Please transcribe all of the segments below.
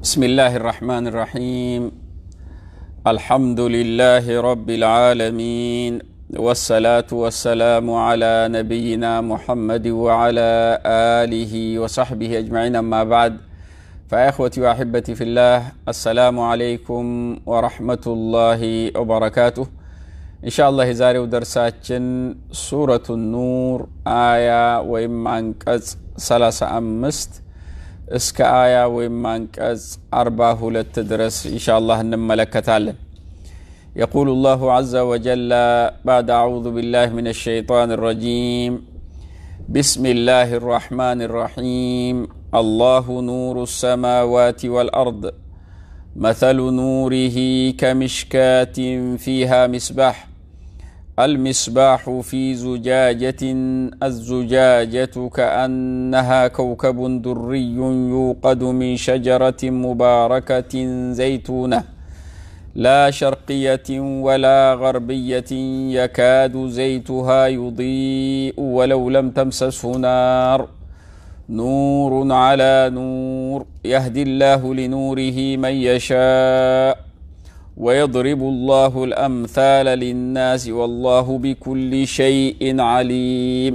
بسم الله الرحمن الرحيم الحمد لله رب العالمين والصلاة والسلام على نبينا محمد وعلى آله وصحبه أجمعين أما بعد فإخوتي وأحبتي في الله السلام عليكم ورحمة الله وبركاته إن شاء الله زاري درساتشن سورة النور آية وإما سلاسة ثلاثة أمست أرباه አያ إن شاء الله نم لك تعلم يقول الله عز وجل بعد أعوذ بالله من الشيطان الرجيم بسم الله الرحمن الرحيم الله نور السماوات والأرض مثل نوره كمشكاة فيها مصباح المصباح في زجاجة الزجاجة كأنها كوكب دري يوقد من شجرة مباركة زيتونة لا شرقية ولا غربية يكاد زيتها يضيء ولو لم تمسسه نار نور على نور يهدي الله لنوره من يشاء ويضرب الله الامثال للناس والله بكل شيء عليم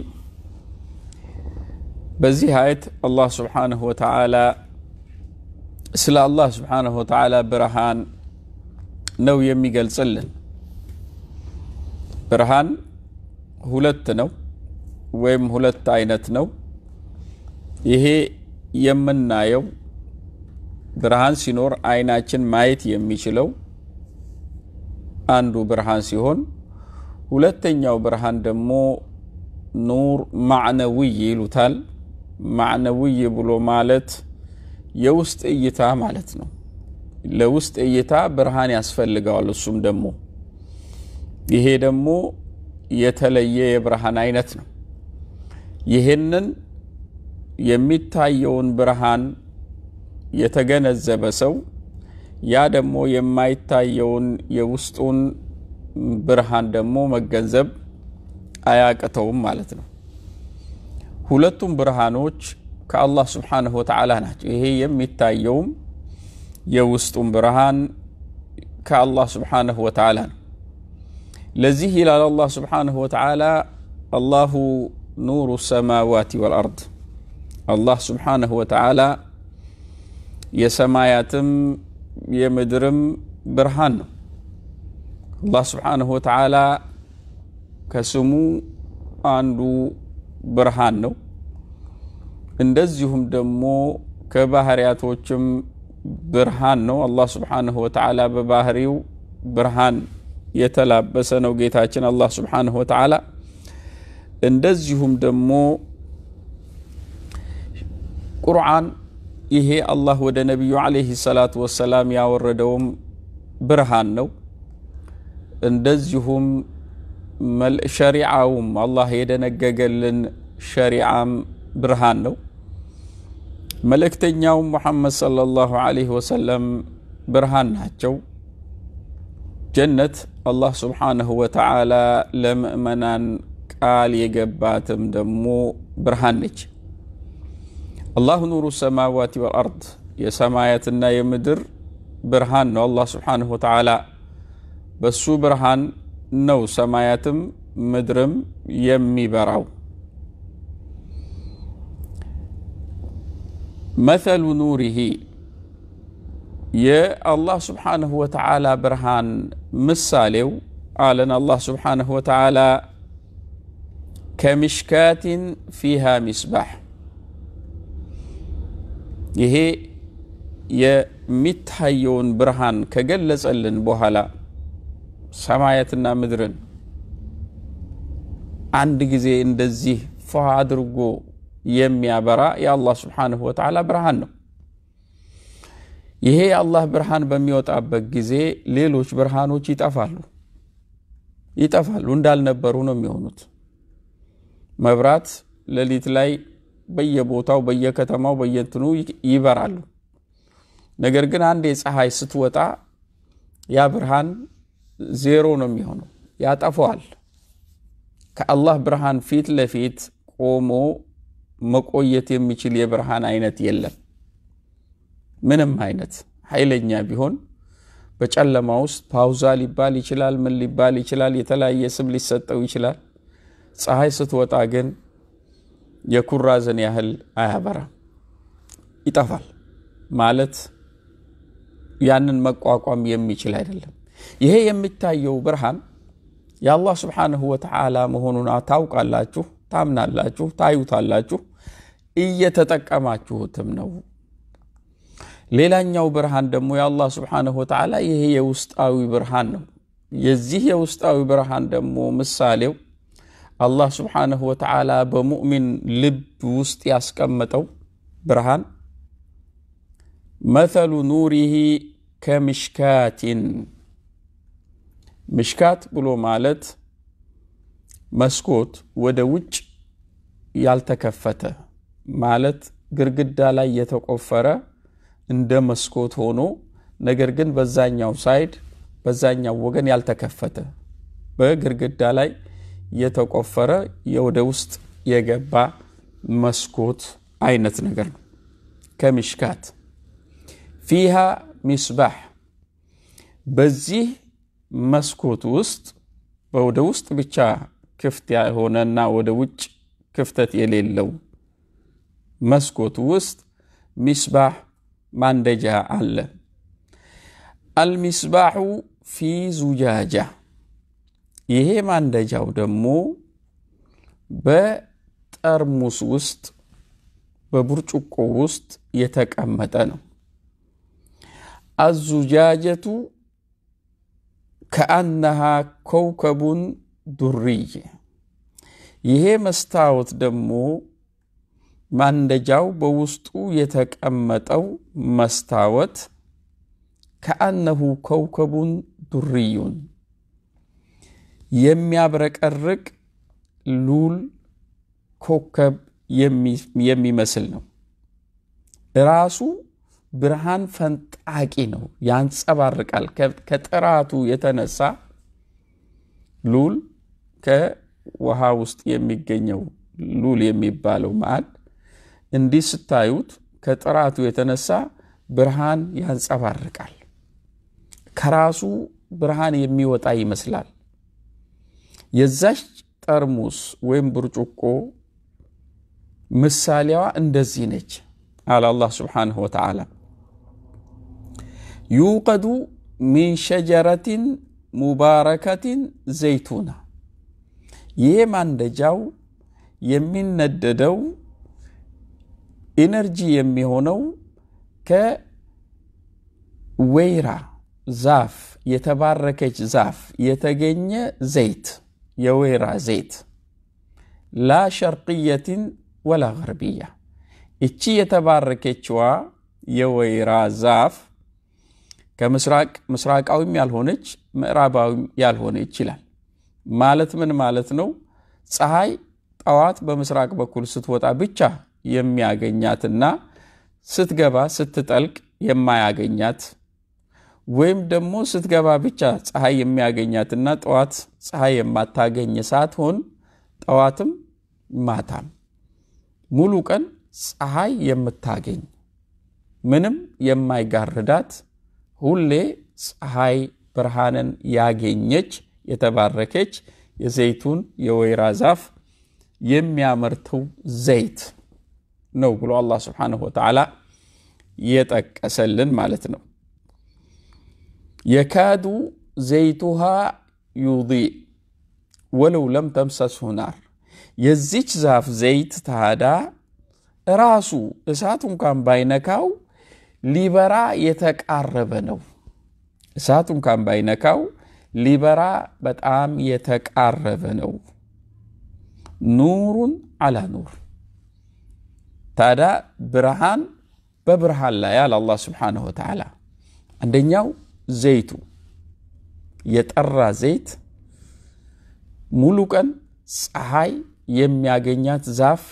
بزي هايت الله سبحانه وتعالى سلا الله سبحانه وتعالى برهان نو يمي قال برهان هولت نو ويم هولت عينت نو يهي يمن نايو برهان سينور عيناتشن مايت يمي شلو አንዱ ብርሃን ሲሆን ሁለተኛው ብርሃን ደግሞ ኑር ማዕነዊይ ይሉታል። ማዕነዊይ ብሎ ማለት የውስጥ እይታ ማለት ነው። ለውስጥ እይታ ብርሃን ያስፈልገዋል። እሱም ደግሞ ይሄ ደግሞ የተለየ የብርሃን አይነት ነው። ይህንን የሚታየውን ብርሃን የተገነዘበ ሰው ያ ደግሞ የማይታየውን የውስጡን ብርሃን ደግሞ መገንዘብ አያቅተውም ማለት ነው። ሁለቱም ብርሃኖች ከአላህ ስብሓንሁ ወተዓላ ናቸው። ይሄ የሚታየውም የውስጡን ብርሃን ከአላህ ስብሓንሁ ወተዓላ ነው። ለዚህ ይላል አላህ ስብሓንሁ ወተዓላ አላሁ ኑሩ ሰማዋቲ ወልአርድ አላህ ስብሓንሁ ወተዓላ የሰማያትም የምድርም ብርሃን ነው። አላህ ስብሓንሁ ወተዓላ ከስሙ አንዱ ብርሃን ነው። እንደዚሁም ደግሞ ከባህሪያቶችም ብርሃን ነው። አላህ ስብሓንሁ ወተዓላ በባህሪው ብርሃን የተላበሰ ነው። ጌታችን አላህ ስብሓንሁ ወተዓላ እንደዚሁም ደግሞ ቁርአን ይሄ አላህ ወደ ነቢዩ ዓለይሂ ሰላቱ ወሰላም ያወረደውም ብርሃን ነው። እንደዚሁም ሸሪዓውም አላህ የደነገገልን ሸሪዓም ብርሃን ነው። መልእክተኛውም ሙሐመድ ሰለላሁ ዓለይሂ ወሰለም ብርሃን ናቸው። ጀነት አላህ ሱብሓነሁ ወተዓላ ለምእመናን ቃል የገባትም ደግሞ ብርሃን ነች። አላሁ ኑሩ ሰማዋቲ ወልአርድ የሰማያትና የምድር ብርሃን ነው አላህ ስብሓንሁ ወተዓላ በሱ ብርሃን ነው ሰማያትም ምድርም የሚበራው መተሉ ኑሪሂ የአላህ ስብሓንሁ ወተዓላ ብርሃን ምሳሌው አለን አላህ ስብሓንሁ ወተዓላ ከሚሽካትን ፊሃ ሚስባሕ ይሄ የሚታየውን ብርሃን ከገለጸልን በኋላ ሰማያትና ምድርን አንድ ጊዜ እንደዚህ ፏ አድርጎ የሚያበራ የአላህ ስብሓንሁ ወተዓላ ብርሃን ነው። ይሄ የአላህ ብርሃን በሚወጣበት ጊዜ ሌሎች ብርሃኖች ይጠፋሉ ይጠፋሉ፣ እንዳልነበሩ ነው የሚሆኑት። መብራት ሌሊት ላይ በየቦታው በየከተማው በየትኑ ይበራሉ። ነገር ግን አንድ የፀሐይ ስትወጣ ያ ብርሃን ዜሮ ነው የሚሆነው፣ ያጠፈዋል። ከአላህ ብርሃን ፊት ለፊት ቆሞ መቆየት የሚችል የብርሃን አይነት የለም። ምንም አይነት ኃይለኛ ቢሆን በጨለማ ውስጥ ፓውዛ ሊባል ይችላል፣ ምን ሊባል ይችላል፣ የተለያየ ስም ሊሰጠው ይችላል። ፀሐይ ስትወጣ ግን የኩራዝን ያህል አያበራም፣ ይጠፋል ማለት ያንን መቋቋም የሚችል አይደለም። ይሄ የሚታየው ብርሃን የአላህ ስብሓንሁ ወተዓላ መሆኑን ታውቃላችሁ፣ ታምናላችሁ፣ ታዩታላችሁ፣ እየተጠቀማችሁትም ነው። ሌላኛው ብርሃን ደግሞ የአላህ ስብሓንሁ ወተዓላ ይሄ የውስጣዊ ብርሃን ነው። የዚህ የውስጣዊ ብርሃን ደግሞ ምሳሌው አላህ ስብሓነሁ ወተዓላ በሙእሚን ልብ ውስጥ ያስቀመጠው ብርሃን መተሉ ኑሪሂ ከምሽካቲን ምሽካት ብሎ ማለት መስኮት ወደ ውጭ ያልተከፈተ ማለት ግርግዳ ላይ የተቆፈረ እንደ መስኮት ሆኖ ነገር ግን በዛኛው ሳይድ በዛኛው ወገን ያልተከፈተ በግርግዳ ላይ የተቆፈረ የወደ ውስጥ የገባ መስኮት አይነት ነገር ነው። ከሚሽካት ፊሃ ሚስባሕ በዚህ መስኮት ውስጥ ወደ ውስጥ ብቻ ክፍት የሆነና ወደ ውጭ ክፍተት የሌለው መስኮት ውስጥ ሚስባሕ ማንደጃ አለ። አልሚስባሑ ፊ ዙጃጃ ይሄ ማንደጃው ደግሞ በጠርሙስ ውስጥ በብርጭቆ ውስጥ የተቀመጠ ነው። አዙጃጀቱ ከአነሃ ኮውከቡን ዱርይ ይሄ መስታወት ደግሞ ማንደጃው በውስጡ የተቀመጠው መስታወት ከአነሁ ኮውከቡን ዱርዩን የሚያብረቀርቅ ሉል ኮከብ የሚመስል ነው። ራሱ ብርሃን ፈንጣቂ ነው፣ ያንጸባርቃል። ከጥራቱ የተነሳ ሉል ከውሃ ውስጥ የሚገኘው ሉል የሚባለው ማዕድ እንዲህ ስታዩት ከጥራቱ የተነሳ ብርሃን ያንጸባርቃል። ከራሱ ብርሃን የሚወጣ ይመስላል። የዛች ጠርሙስ ወይም ብርጭቆ ምሳሌዋ እንደዚህ ነች አለ አላህ ስብሓንሁ ወተዓላ ዩቀዱ ሚን ሸጀረትን ሙባረከቲን ዘይቱና ይህ ማንደጃው የሚነደደው ኢነርጂ የሚሆነው ከወይራ ዛፍ የተባረከች ዛፍ የተገኘ ዘይት የወይራ ዘይት ላ ሸርቅየትን ወላ ገርቢያ እቺ የተባረከችዋ የወይራ ዛፍ ከምስራቅ ምስራቃዊም ያልሆነች ምዕራባዊም ያልሆነች ይላል። ማለት ምን ማለት ነው? ፀሐይ ጠዋት በምስራቅ በኩል ስትወጣ ብቻ የሚያገኛትና ስትገባ ስትጠልቅ የማያገኛት ወይም ደግሞ ስትገባ ብቻ ፀሐይ የሚያገኛትና ጠዋት ፀሐይ የማታገኝ ሳትሆን ጠዋትም ማታም ሙሉ ቀን ፀሐይ የምታገኝ ምንም የማይጋርዳት ሁሌ ፀሐይ ብርሃንን ያገኘች የተባረከች የዘይቱን የወይራ ዛፍ የሚያመርተው ዘይት ነው ብሎ አላህ ስብሓነሁ ወተዓላ የጠቀሰልን ማለት ነው። يكاد زيتها يضيء ولو لم تمسسه نار يزيج زاف زيت تهدا راسو ساتم كان بينكاو ليبرا يتك عربنو ساتم كان بينكاو ليبرا بتعام يتك عربنو نور على نور تهدا برهان ببرهان لا يا الله سبحانه وتعالى عندنا ዘይቱ የጠራ ዘይት ሙሉ ቀን ፀሐይ የሚያገኛት ዛፍ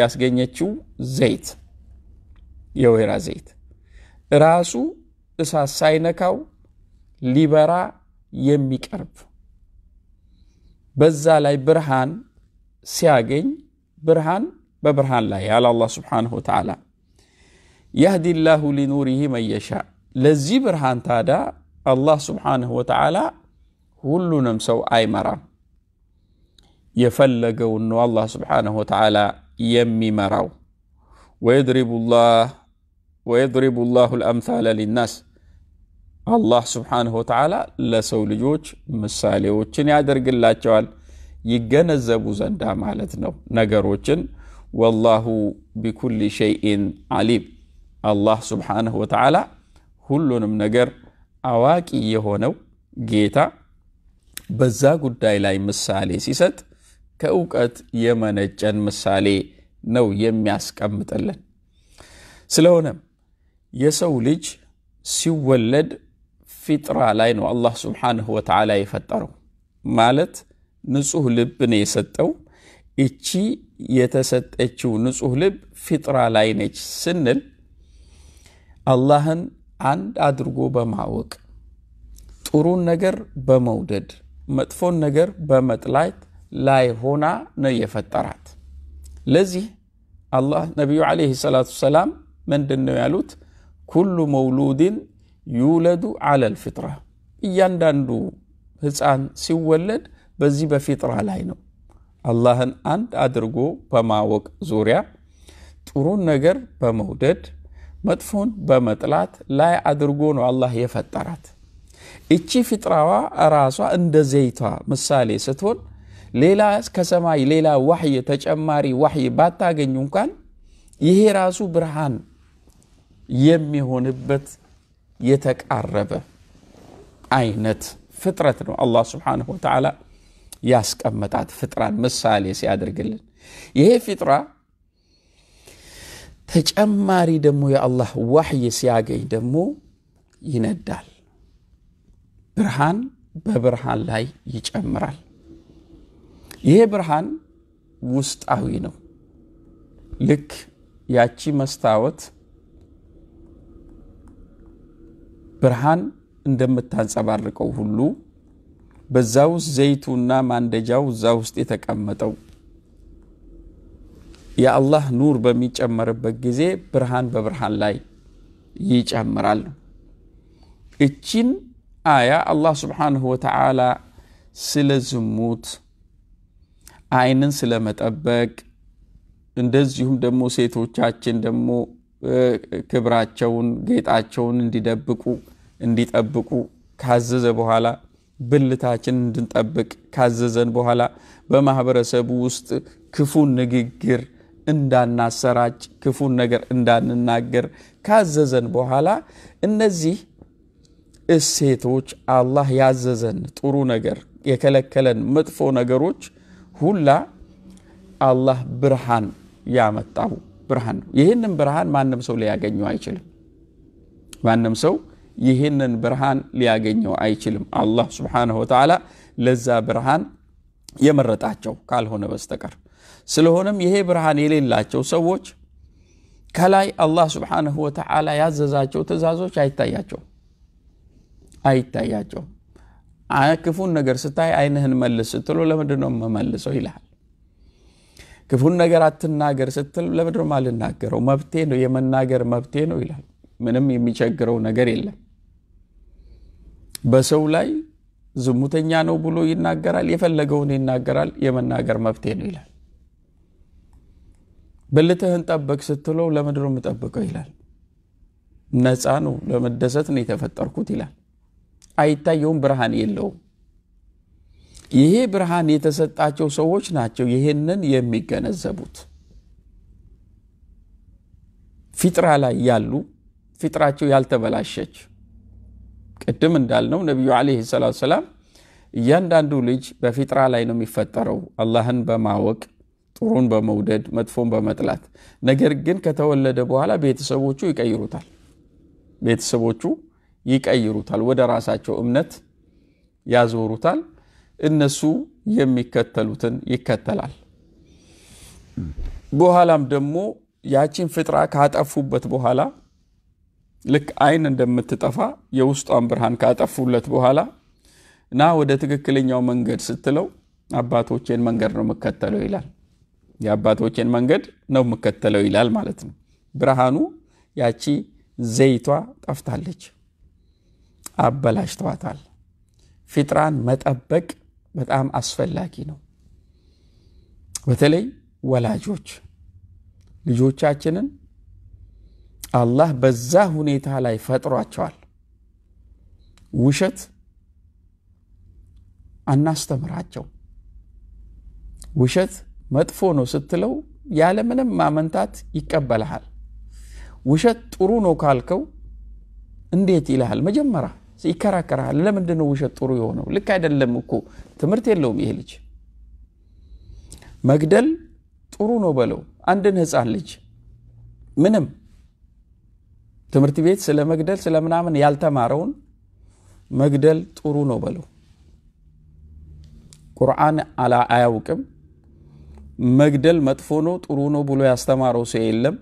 ያስገኘችው ዘይት የወይራ ዘይት ራሱ እሳት ሳይነካው ሊበራ የሚቀርብ በዛ ላይ ብርሃን ሲያገኝ ብርሃን በብርሃን ላይ ያለ አላህ ስብሓነሁ يهدي الله لنوره من يشاء لذي برهان تادا الله سبحانه وتعالى هلو نمسو اي مرا يفلقوا انو الله سبحانه وتعالى يمي مراو ويضرب الله ويضرب الله الامثال للناس الله سبحانه وتعالى لا لسو لجوج مسالي وچن يادر قلاتشوال يجن الزبو زندا مالتنو نقر والله بكل شيء عليم አላህ ስብሓንሁ ወተዓላ ሁሉንም ነገር አዋቂ የሆነው ጌታ በዛ ጉዳይ ላይ ምሳሌ ሲሰጥ ከእውቀት የመነጨን ምሳሌ ነው የሚያስቀምጥልን። ስለሆነም የሰው ልጅ ሲወለድ ፊጥራ ላይ ነው አላህ ስብሓንሁ ወተዓላ የፈጠረው ማለት ንጹህ ልብን የሰጠው። እቺ የተሰጠችው ንጹህ ልብ ፊጥራ ላይ ነች ስንል አላህን አንድ አድርጎ በማወቅ ጥሩን ነገር በመውደድ መጥፎን ነገር በመጥላት ላይ ሆና ነው የፈጠራት። ለዚህ አላህ ነቢዩ ዓለይሂ ሰላቱ ሰላም ምንድን ነው ያሉት? ኩሉ መውሉድን ዩለዱ አለል ፊጥራ፣ እያንዳንዱ ህፃን ሲወለድ በዚህ በፊጥራ ላይ ነው። አላህን አንድ አድርጎ በማወቅ ዙሪያ ጥሩን ነገር በመውደድ مدفون بمطلات لا يعدرقون والله يفترات إتشي فطراوا راسوا عند زيتوا مسالي ستون ليلا كسماي ليلا وحي تجماري وحي باتا جنيون يهي راسو برهان يمي هونبت يتك عربة عينت فترة الله سبحانه وتعالى ياسك أمتات فترة مثالي سيادر قلن يهي فطرة ተጨማሪ ደግሞ የአላህ ዋሕይ ሲያገኝ ደግሞ ይነዳል። ብርሃን በብርሃን ላይ ይጨምራል። ይሄ ብርሃን ውስጣዊ ነው። ልክ ያቺ መስታወት ብርሃን እንደምታንጸባርቀው ሁሉ በዛ ውስጥ ዘይቱና ማንደጃው እዛ ውስጥ የተቀመጠው የአላህ ኑር በሚጨመርበት ጊዜ ብርሃን በብርሃን ላይ ይጨምራል። እቺን አያ አላህ ስብሓንሁ ወተዓላ ስለ ዝሙት፣ አይንን ስለመጠበቅ እንደዚሁም ደግሞ ሴቶቻችን ደግሞ ክብራቸውን ጌጣቸውን እንዲደብቁ እንዲጠብቁ ካዘዘ በኋላ ብልታችን እንድንጠብቅ ካዘዘን በኋላ በማህበረሰቡ ውስጥ ክፉ ንግግር እንዳናሰራጭ፣ ክፉን ነገር እንዳንናገር ካዘዘን በኋላ እነዚህ እሴቶች አላህ ያዘዘን ጥሩ ነገር የከለከለን መጥፎ ነገሮች ሁላ አላህ ብርሃን ያመጣው ብርሃን ነው። ይህንን ብርሃን ማንም ሰው ሊያገኘው አይችልም። ማንም ሰው ይህንን ብርሃን ሊያገኘው አይችልም። አላህ ሱብሓነሁ ወተዓላ ለዛ ብርሃን የመረጣቸው ካልሆነ በስተቀር ስለሆነም ይሄ ብርሃን የሌላቸው ሰዎች ከላይ አላህ ስብሓንሁ ወተዓላ ያዘዛቸው ትእዛዞች አይታያቸው አይታያቸው ክፉን ነገር ስታይ አይንህን መልስ ስትሎ ለምንድን መመልሰው ይልል ክፉን ነገር አትናገር ስትል ለምንድን አልናገረው መብቴ ነው የመናገር መብቴ ነው ይላል ምንም የሚቸግረው ነገር የለም በሰው ላይ ዝሙተኛ ነው ብሎ ይናገራል የፈለገውን ይናገራል የመናገር መብቴ ነው ይላል ብልትህን ጠብቅ ስትለው ለምድሮ የምጠብቀው ይላል። ነፃ ነው። ለመደሰት ነው የተፈጠርኩት ይላል። አይታየውም፣ ብርሃን የለውም። ይሄ ብርሃን የተሰጣቸው ሰዎች ናቸው ይህንን የሚገነዘቡት። ፊጥራ ላይ ያሉ ፊጥራቸው ያልተበላሸች ቅድም እንዳልነው ነቢዩ ዓለይሂ ሰላቱ ሰላም እያንዳንዱ ልጅ በፊጥራ ላይ ነው የሚፈጠረው አላህን በማወቅ ጥሩን በመውደድ መጥፎን በመጥላት ነገር ግን ከተወለደ በኋላ ቤተሰቦቹ ይቀይሩታል ቤተሰቦቹ ይቀይሩታል ወደ ራሳቸው እምነት ያዞሩታል እነሱ የሚከተሉትን ይከተላል በኋላም ደግሞ ያቺን ፍጥራ ካጠፉበት በኋላ ልክ አይን እንደምትጠፋ የውስጧን ብርሃን ካጠፉለት በኋላ ና ወደ ትክክለኛው መንገድ ስትለው አባቶቼን መንገድ ነው የምከተለው ይላል የአባቶችን መንገድ ነው የምከተለው ይላል ማለት ነው። ብርሃኑ ያቺ ዘይቷ ጠፍታለች፣ አበላሽተዋታል። ፊጥራን መጠበቅ በጣም አስፈላጊ ነው። በተለይ ወላጆች ልጆቻችንን አላህ በዛ ሁኔታ ላይ ፈጥሯቸዋል። ውሸት አናስተምራቸው ውሸት መጥፎ ነው ስትለው ያለምንም ማመንታት ይቀበልሃል። ውሸት ጥሩ ነው ካልከው እንዴት ይልሃል። መጀመሪያ ይከራከርሃል። ለምንድን ነው ውሸት ጥሩ የሆነው? ልክ አይደለም እኮ ትምህርት የለውም ይሄ ልጅ። መግደል ጥሩ ነው በለው አንድን ሕፃን ልጅ ምንም ትምህርት ቤት ስለ መግደል ስለ ምናምን ያልተማረውን መግደል ጥሩ ነው በለው። ቁርአን አያውቅም መግደል መጥፎ ነው ጥሩ ነው ብሎ ያስተማረው ሰው የለም።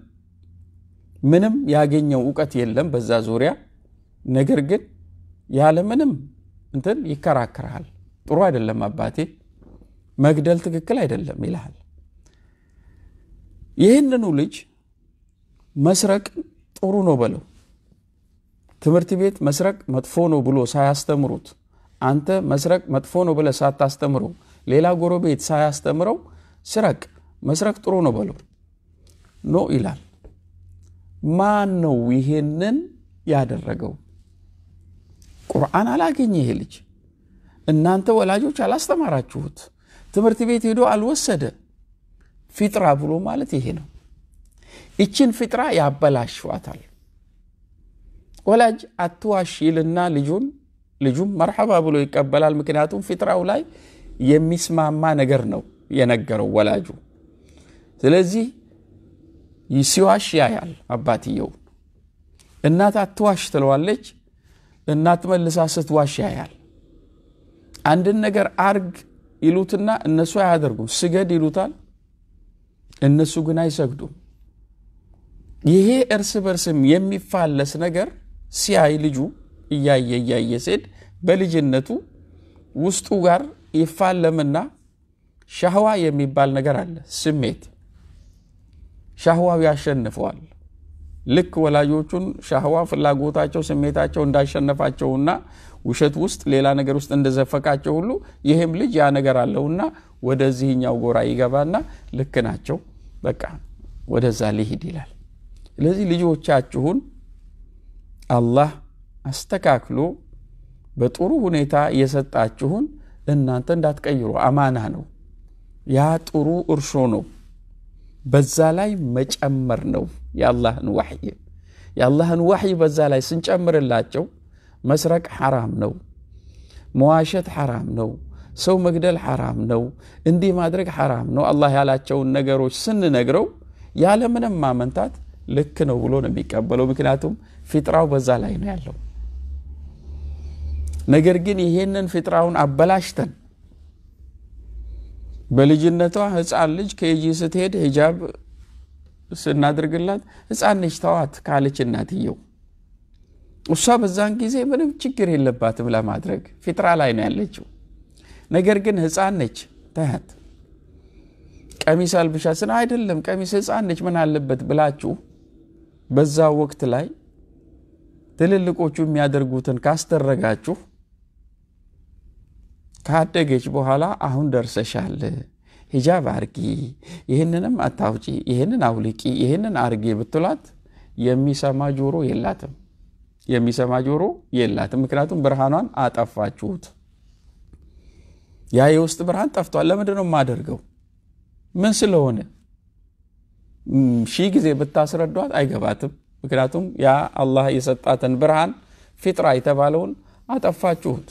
ምንም ያገኘው እውቀት የለም በዛ ዙሪያ። ነገር ግን ያለ ምንም እንትን ይከራከርሃል። ጥሩ አይደለም አባቴ፣ መግደል ትክክል አይደለም ይልሃል። ይህንኑ ልጅ መስረቅ ጥሩ ነው በለው። ትምህርት ቤት መስረቅ መጥፎ ነው ብሎ ሳያስተምሩት፣ አንተ መስረቅ መጥፎ ነው ብለህ ሳታስተምረው፣ ሌላ ጎረቤት ሳያስተምረው ስረቅ፣ መስረቅ ጥሩ ነው በለው ኖ ይላል። ማን ነው ይሄንን ያደረገው? ቁርአን አላገኘ ይሄ ልጅ። እናንተ ወላጆች አላስተማራችሁት። ትምህርት ቤት ሄዶ አልወሰደ። ፊጥራ ብሎ ማለት ይሄ ነው። ይችን ፊጥራ ያበላሽዋታል። ወላጅ አትዋሽ ይልና ልጁን ልጁም መርሐባ ብሎ ይቀበላል። ምክንያቱም ፊጥራው ላይ የሚስማማ ነገር ነው። የነገረው ወላጁ። ስለዚህ ሲዋሽ ያያል አባትየው። እናት አትዋሽ ትለዋለች። እናት መልሳ ስትዋሽ ያያል። አንድን ነገር አርግ ይሉትና እነሱ አያደርጉም። ስገድ ይሉታል፣ እነሱ ግን አይሰግዱም። ይሄ እርስ በርስም የሚፋለስ ነገር ሲያይ ልጁ እያየ እያየ ሴድ በልጅነቱ ውስጡ ጋር ይፋለምና ሻህዋ የሚባል ነገር አለ። ስሜት ሻህዋው ያሸንፈዋል። ልክ ወላጆቹን ሻህዋ ፍላጎታቸው፣ ስሜታቸው እንዳሸነፋቸውና ውሸት ውስጥ ሌላ ነገር ውስጥ እንደዘፈቃቸው ሁሉ ይህም ልጅ ያ ነገር አለውና ወደዚህኛው ጎራ ይገባና ልክ ናቸው፣ በቃ ወደዛ ሊሂድ ይላል። ስለዚህ ልጆቻችሁን አላህ አስተካክሎ በጥሩ ሁኔታ የሰጣችሁን እናንተ እንዳትቀይሩ አማና ነው። ያ ጥሩ እርሾ ነው። በዛ ላይ መጨመር ነው የአላህን ዋሕይ። የአላህን ዋሕይ በዛ ላይ ስንጨምርላቸው መስረቅ ሐራም ነው፣ መዋሸት ሐራም ነው፣ ሰው መግደል ሐራም ነው፣ እንዲህ ማድረግ ሐራም ነው። አላህ ያላቸውን ነገሮች ስንነግረው ያለምንም ማመንታት ልክ ነው ብሎ ነው የሚቀበለው። ምክንያቱም ፊጥራው በዛ ላይ ነው ያለው። ነገር ግን ይሄንን ፊጥራውን አበላሽተን በልጅነቷ ህፃን ልጅ ከጂ ስትሄድ ሂጃብ ስናደርግላት ህፃን ነች ተዋት ካለች እናትየው። እሷ በዛን ጊዜ ምንም ችግር የለባትም ለማድረግ ፊጥራ ላይ ነው ያለችው። ነገር ግን ህፃን ነች ተህት ቀሚስ አልብሻ ስ አይደለም ቀሚስ ህፃን ነች ምን አለበት ብላችሁ በዛ ወቅት ላይ ትልልቆቹ የሚያደርጉትን ካስደረጋችሁ ካደገች በኋላ አሁን ደርሰሻል፣ ሂጃብ አርጊ፣ ይህንንም አታውጪ፣ ይህንን አውልቂ፣ ይህንን አርጊ ብትሏት የሚሰማ ጆሮ የላትም። የሚሰማ ጆሮ የላትም። ምክንያቱም ብርሃኗን አጠፋችሁት። ያ የውስጥ ብርሃን ጠፍቷል። ለምንድን ነው የማደርገው? ምን ስለሆነ? ሺህ ጊዜ ብታስረዷት አይገባትም። ምክንያቱም ያ አላህ የሰጣትን ብርሃን ፊጥራ የተባለውን አጠፋችሁት።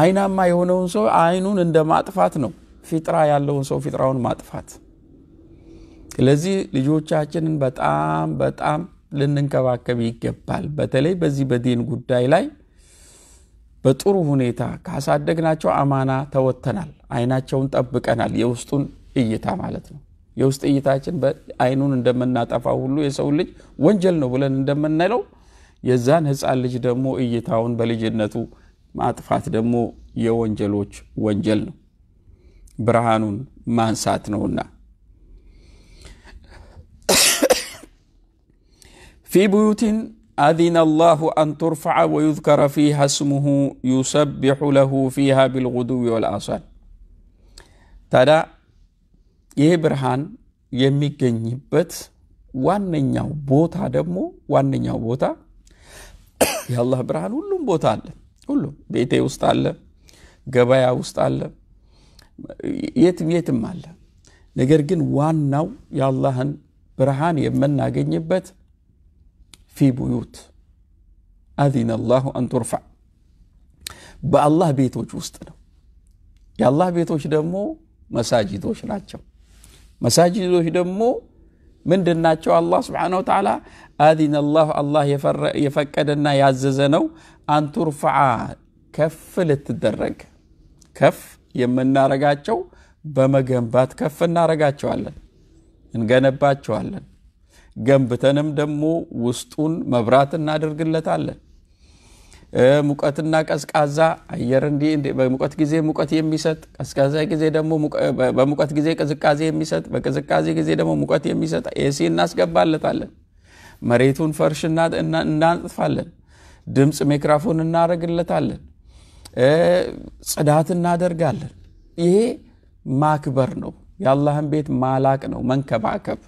አይናማ የሆነውን ሰው አይኑን እንደ ማጥፋት ነው። ፊጥራ ያለውን ሰው ፊጥራውን ማጥፋት። ስለዚህ ልጆቻችንን በጣም በጣም ልንንከባከብ ይገባል። በተለይ በዚህ በዲን ጉዳይ ላይ በጥሩ ሁኔታ ካሳደግናቸው አማና ተወተናል አይናቸውን ጠብቀናል። የውስጡን እይታ ማለት ነው። የውስጥ እይታችን አይኑን እንደምናጠፋ ሁሉ የሰው ልጅ ወንጀል ነው ብለን እንደምንለው የዛን ህፃን ልጅ ደግሞ እይታውን በልጅነቱ ማጥፋት ደግሞ የወንጀሎች ወንጀል ነው፣ ብርሃኑን ማንሳት ነውና። ፊ ቡዩቲን አዚነ ላሁ አን ቱርፈዐ ወዩዝከረ ፊሃ ስሙሁ ዩሰቢሑ ለሁ ፊሃ ቢልጉዱዊ ወልአሳል። ታዲያ ይህ ብርሃን የሚገኝበት ዋነኛው ቦታ ደግሞ ዋነኛው ቦታ የአላህ ብርሃን ሁሉም ቦታ አለ። ሁሉም ቤቴ ውስጥ አለ፣ ገበያ ውስጥ አለ፣ የትም የትም አለ። ነገር ግን ዋናው የአላህን ብርሃን የምናገኝበት ፊ ቡዩት አዚነ ላሁ አንቱርፋዕ በአላህ ቤቶች ውስጥ ነው። የአላህ ቤቶች ደግሞ መሳጅዶች ናቸው። መሳጅዶች ደግሞ ምንድን ናቸው? አላህ ስብሓነሁ ወተዓላ አዚነ ላሁ አላህ የፈቀደና ያዘዘ ነው። አንቱርፋዓ ከፍ ልትደረግ ከፍ የምናረጋቸው በመገንባት ከፍ እናረጋቸዋለን፣ እንገነባቸዋለን። ገንብተንም ደግሞ ውስጡን መብራት እናደርግለታለን። ሙቀትና ቀዝቃዛ አየር እንዲህ በሙቀት ጊዜ ሙቀት የሚሰጥ ቀዝቃዛ ጊዜ ደግሞ በሙቀት ጊዜ ቅዝቃዜ የሚሰጥ በቅዝቃዜ ጊዜ ደግሞ ሙቀት የሚሰጥ ኤሲ እናስገባለታለን። መሬቱን ፈርሽ እናንጥፋለን። ድምፅ ማይክሮፎን እናደርግለታለን። ጽዳት እናደርጋለን። ይሄ ማክበር ነው። የአላህን ቤት ማላቅ ነው፣ መንከባከብ።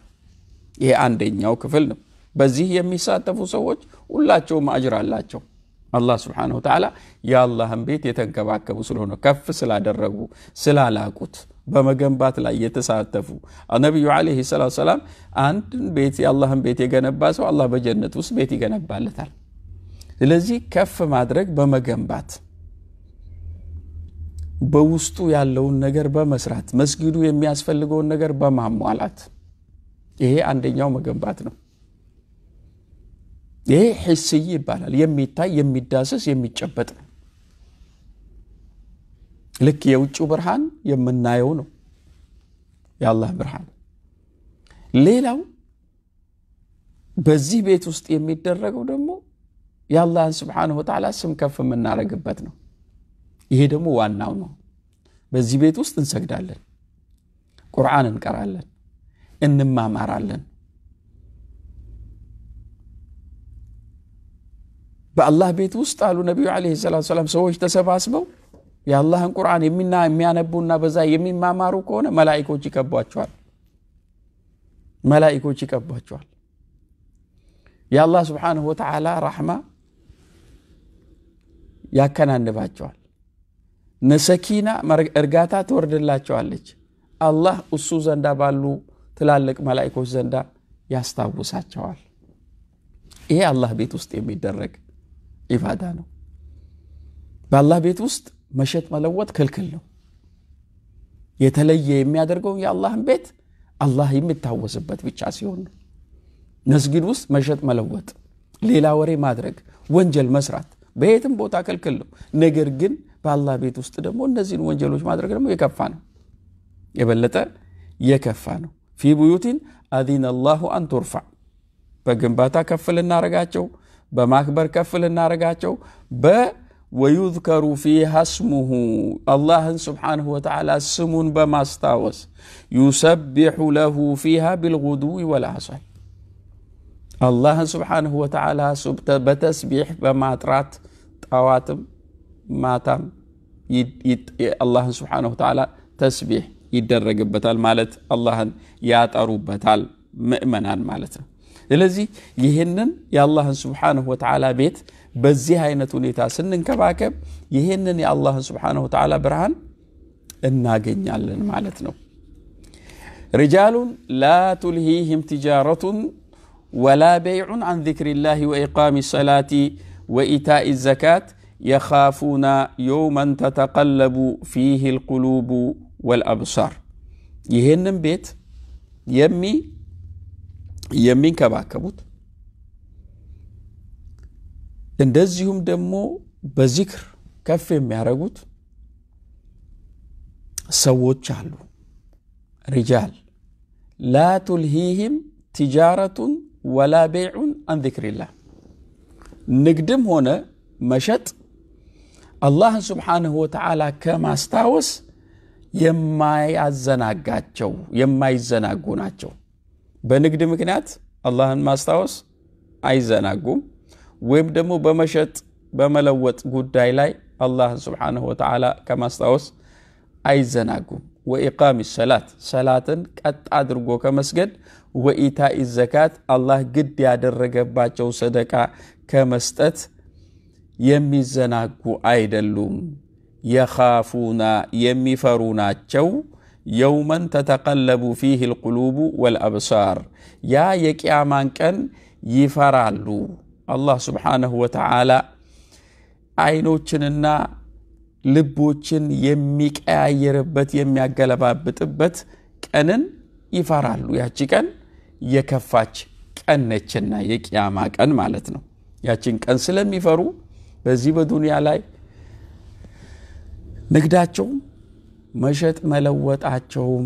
ይሄ አንደኛው ክፍል ነው። በዚህ የሚሳተፉ ሰዎች ሁላቸውም አጅር አላቸው። አላህ ስብሓነሁ ወተዓላ የአላህን ቤት የተንከባከቡ ስለሆነ ከፍ ስላደረጉ ስላላቁት በመገንባት ላይ የተሳተፉ ነቢዩ ዓለይሂ ሰላቱ ሰላም አንድን ቤት የአላህን ቤት የገነባ ሰው አላህ በጀነት ውስጥ ቤት ይገነባለታል። ስለዚህ ከፍ ማድረግ በመገንባት በውስጡ ያለውን ነገር በመስራት መስጊዱ የሚያስፈልገውን ነገር በማሟላት ይሄ አንደኛው መገንባት ነው። ይሄ ሕስይ ይባላል። የሚታይ የሚዳሰስ የሚጨበጥ ነው። ልክ የውጭው ብርሃን የምናየው ነው የአላህ ብርሃን። ሌላው በዚህ ቤት ውስጥ የሚደረገው ደግሞ የአላህን ስብሓነሁ ወተዓላ ስም ከፍ የምናደርግበት ነው። ይሄ ደግሞ ዋናው ነው። በዚህ ቤት ውስጥ እንሰግዳለን፣ ቁርአን እንቀራለን፣ እንማማራለን በአላህ ቤት ውስጥ አሉ ነቢዩ ዓለይሂ ሰላቱ ሰላም ሰዎች ተሰባስበው የአላህን ቁርአን የሚና የሚያነቡና በዛ የሚማማሩ ከሆነ መላኢኮች ይከቧቸዋል። መላኢኮች ይከቧቸዋል። የአላህ ስብሓንሁ ወተዓላ ራሕማ ያከናንባቸዋል። ነሰኪና እርጋታ ትወርድላቸዋለች። አላህ እሱ ዘንዳ ባሉ ትላልቅ መላኢኮች ዘንዳ ያስታውሳቸዋል። ይሄ አላህ ቤት ውስጥ የሚደረግ ኢባዳ ነው። በአላህ ቤት ውስጥ መሸጥ መለወጥ ክልክል ነው። የተለየ የሚያደርገው የአላህን ቤት አላህ የሚታወስበት ብቻ ሲሆን ነው። መስጊድ ውስጥ መሸጥ መለወጥ፣ ሌላ ወሬ ማድረግ፣ ወንጀል መስራት በየትም ቦታ ክልክል ነው። ነገር ግን በአላህ ቤት ውስጥ ደግሞ እነዚህን ወንጀሎች ማድረግ ደግሞ የከፋ ነው፣ የበለጠ የከፋ ነው። ፊ ቡዩቲን አዚነ አላሁ አንቱርፋ በግንባታ ከፍ ልናረጋቸው بمكبر كفل النار النارقاتو ب ويذكر فيها اسمه الله سبحانه وتعالى سم بما بمستاوس يسبح له فيها بالغدو والعصر الله سبحانه وتعالى سبت بتسبيح بما ترات تواتم ما تام الله سبحانه وتعالى تسبيح يدرق بتال مالت الله يات أروب بتال مؤمنان مالته ስለዚህ ይህንን የአላህን ስብሓንሁ ወተዓላ ቤት በዚህ አይነት ሁኔታ ስንንከባከብ ይህንን የአላህን ስብሓንሁ ወተዓላ ብርሃን እናገኛለን ማለት ነው رجال لا تلهيهم تجارة ولا بيع عن ذكر الله وإقام الصلاة وإيتاء الزكاة يخافون يوما تتقلب فيه القلوب والأبصار يهنم بيت يمي የሚንከባከቡት ባከቡት እንደዚሁም ደግሞ በዚክር ከፍ የሚያደርጉት ሰዎች አሉ። ሪጃል ላ ቱልሂህም ቲጃረቱን ወላ ቤዑን አን ዚክሪላህ ንግድም ሆነ መሸጥ አላህን ስብሓንሁ ወተዓላ ከማስታወስ የማያዘናጋቸው የማይዘናጉ ናቸው። በንግድ ምክንያት አላህን ማስታወስ አይዘናጉም ወይም ደግሞ በመሸጥ በመለወጥ ጉዳይ ላይ አላህን ስብሓንሁ ወተዓላ ከማስታወስ አይዘናጉም ወኢቃም ሰላት ሰላትን ቀጥ አድርጎ ከመስገድ ወኢታኢ ዘካት አላህ ግድ ያደረገባቸው ሰደቃ ከመስጠት የሚዘናጉ አይደሉም የኻፉና የሚፈሩ ናቸው የውመን ተተቀለቡ ፊህ ልቁሉቡ ወልአብሳር ያ የቅያማን ቀን ይፈራሉ። አላህ ስብሓነሁ ወተዓላ አይኖችንና ልቦችን የሚቀያየርበት የሚያገለባብጥበት ቀንን ይፈራሉ። ያቺ ቀን የከፋች ቀን ነችና የቅያማ ቀን ማለት ነው። ያችን ቀን ስለሚፈሩ በዚህ በዱንያ ላይ ንግዳቸውም መሸጥ መለወጣቸውም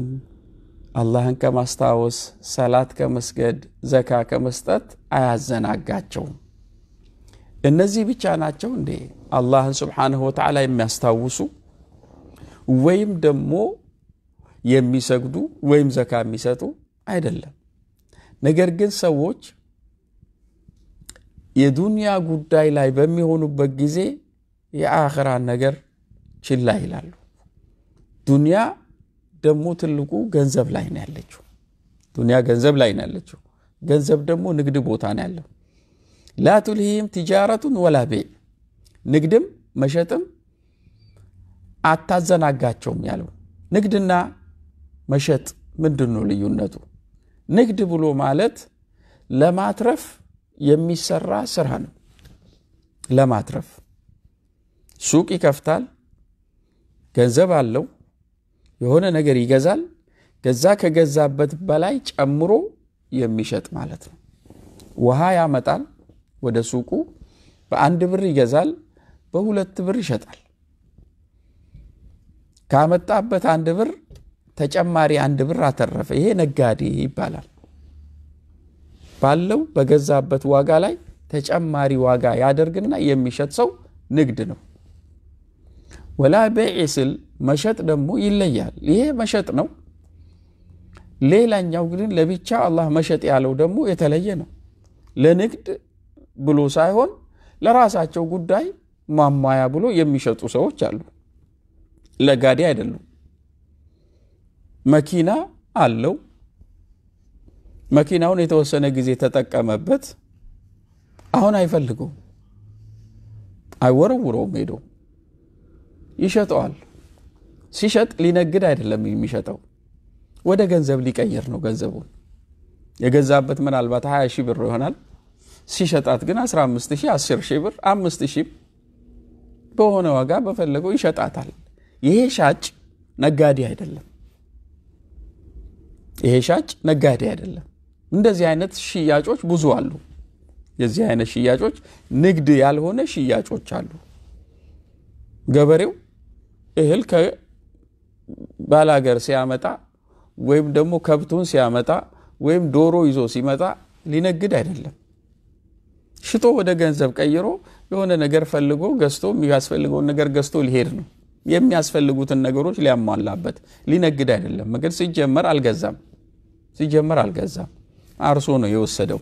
አላህን ከማስታወስ ሰላት ከመስገድ ዘካ ከመስጠት አያዘናጋቸውም እነዚህ ብቻ ናቸው እንዴ አላህን ስብሓንሁ ወተዓላ የሚያስታውሱ ወይም ደግሞ የሚሰግዱ ወይም ዘካ የሚሰጡ አይደለም ነገር ግን ሰዎች የዱንያ ጉዳይ ላይ በሚሆኑበት ጊዜ የአኽራን ነገር ችላ ይላሉ ዱንያ ደግሞ ትልቁ ገንዘብ ላይ ነው ያለችው። ዱንያ ገንዘብ ላይ ነው ያለችው። ገንዘብ ደግሞ ንግድ ቦታ ነው ያለው። ላ ቱልሂም ትጃረቱን ወላ ቤ ንግድም መሸጥም አታዘናጋቸውም ያለው። ንግድና መሸጥ ምንድን ነው ልዩነቱ? ንግድ ብሎ ማለት ለማትረፍ የሚሰራ ስራ ነው። ለማትረፍ ሱቅ ይከፍታል፣ ገንዘብ አለው የሆነ ነገር ይገዛል። ገዛ ከገዛበት በላይ ጨምሮ የሚሸጥ ማለት ነው። ውሃ ያመጣል ወደ ሱቁ በአንድ ብር ይገዛል፣ በሁለት ብር ይሸጣል። ካመጣበት አንድ ብር ተጨማሪ አንድ ብር አተረፈ። ይሄ ነጋዴ ይባላል። ባለው በገዛበት ዋጋ ላይ ተጨማሪ ዋጋ ያደርግና የሚሸጥ ሰው ንግድ ነው። ወላ በዒ ስል መሸጥ ደግሞ ይለያል። ይሄ መሸጥ ነው። ሌላኛው ግን ለብቻ አላህ መሸጥ ያለው ደግሞ የተለየ ነው። ለንግድ ብሎ ሳይሆን ለራሳቸው ጉዳይ ማማያ ብሎ የሚሸጡ ሰዎች አሉ። ለጋዴ አይደሉም። መኪና አለው። መኪናውን የተወሰነ ጊዜ ተጠቀመበት። አሁን አይፈልገውም፣ አይወረውረውም ሄዶ ይሸጠዋል። ሲሸጥ ሊነግድ አይደለም የሚሸጠው፣ ወደ ገንዘብ ሊቀይር ነው ገንዘቡን። የገዛበት ምናልባት 20 ሺህ ብር ይሆናል። ሲሸጣት ግን 15 ሺህ፣ 10 ሺህ ብር፣ 5 ሺህ በሆነ ዋጋ በፈለገው ይሸጣታል። ይሄ ሻጭ ነጋዴ አይደለም። ይሄ ሻጭ ነጋዴ አይደለም። እንደዚህ አይነት ሽያጮች ብዙ አሉ። የዚህ አይነት ሽያጮች ንግድ ያልሆነ ሽያጮች አሉ። ገበሬው እህል ከባላገር ሲያመጣ ወይም ደግሞ ከብቱን ሲያመጣ ወይም ዶሮ ይዞ ሲመጣ ሊነግድ አይደለም። ሽጦ ወደ ገንዘብ ቀይሮ የሆነ ነገር ፈልጎ ገዝቶ የሚያስፈልገውን ነገር ገዝቶ ሊሄድ ነው። የሚያስፈልጉትን ነገሮች ሊያሟላበት ሊነግድ አይደለም። ምግድ ሲጀመር አልገዛም፣ ሲጀመር አልገዛም። አርሶ ነው የወሰደው፣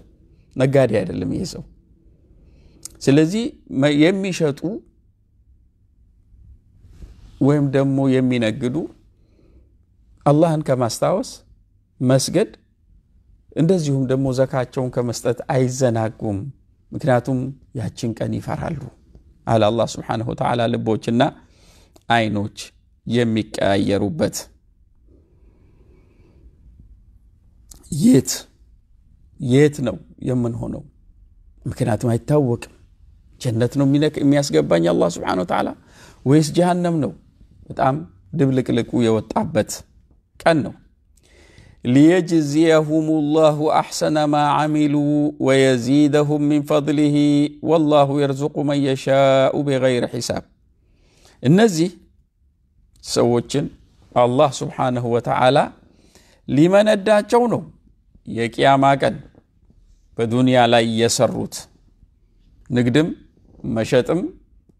ነጋዴ አይደለም ይሄ ሰው። ስለዚህ የሚሸጡ ወይም ደግሞ የሚነግዱ አላህን ከማስታወስ መስገድ እንደዚሁም ደግሞ ዘካቸውን ከመስጠት አይዘናጉም። ምክንያቱም ያችን ቀን ይፈራሉ አለ አላህ ስብሓነሁ ወተዓላ። ልቦችና አይኖች የሚቀያየሩበት የት የት ነው የምንሆነው? ምክንያቱም አይታወቅም። ጀነት ነው የሚያስገባኝ አላህ ስብሓነሁ ወተዓላ ወይስ ጀሃነም ነው? بتعم دبلك لك ويا ويوتعبت كأنه ليجزيهم الله أحسن ما عملوا ويزيدهم من فضله والله يرزق من يشاء بغير حساب النزي سوتشن الله سبحانه وتعالى لمن ادى جونه يكيا ما كان بدنيا لا يسروت نقدم مشتم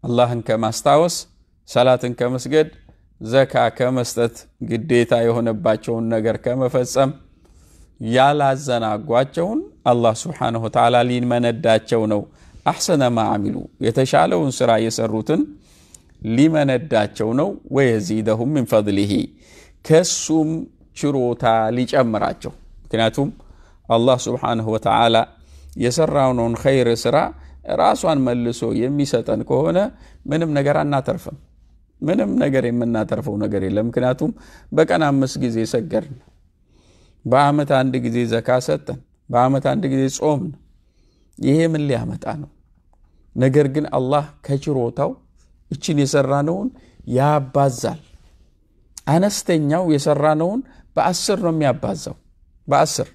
الله كما استاوس ሰላትን ከመስገድ ዘካ ከመስጠት ግዴታ የሆነባቸውን ነገር ከመፈጸም ያላዘናጓቸውን አላህ ስብሓነሁ ወተዓላ ሊመነዳቸው ነው። አሕሰነ ማዓሚሉ የተሻለውን ስራ የሰሩትን ሊመነዳቸው ነው። ወየዚደሁም ምን ፈድሊሂ ከሱም ችሮታ ሊጨምራቸው። ምክንያቱም አላህ ስብሓነሁ ወተዓላ የሰራነውን ኸይር ስራ ራሷን መልሶ የሚሰጠን ከሆነ ምንም ነገር አናተርፍም። ምንም ነገር የምናተርፈው ነገር የለም። ምክንያቱም በቀን አምስት ጊዜ ሰገድን፣ በአመት አንድ ጊዜ ዘካ ሰጠን፣ በአመት አንድ ጊዜ ጾምን። ይሄ ምን ሊያመጣ ነው? ነገር ግን አላህ ከችሮታው እችን የሰራነውን ያባዛል። አነስተኛው የሰራነውን በአስር ነው የሚያባዛው፣ በአስር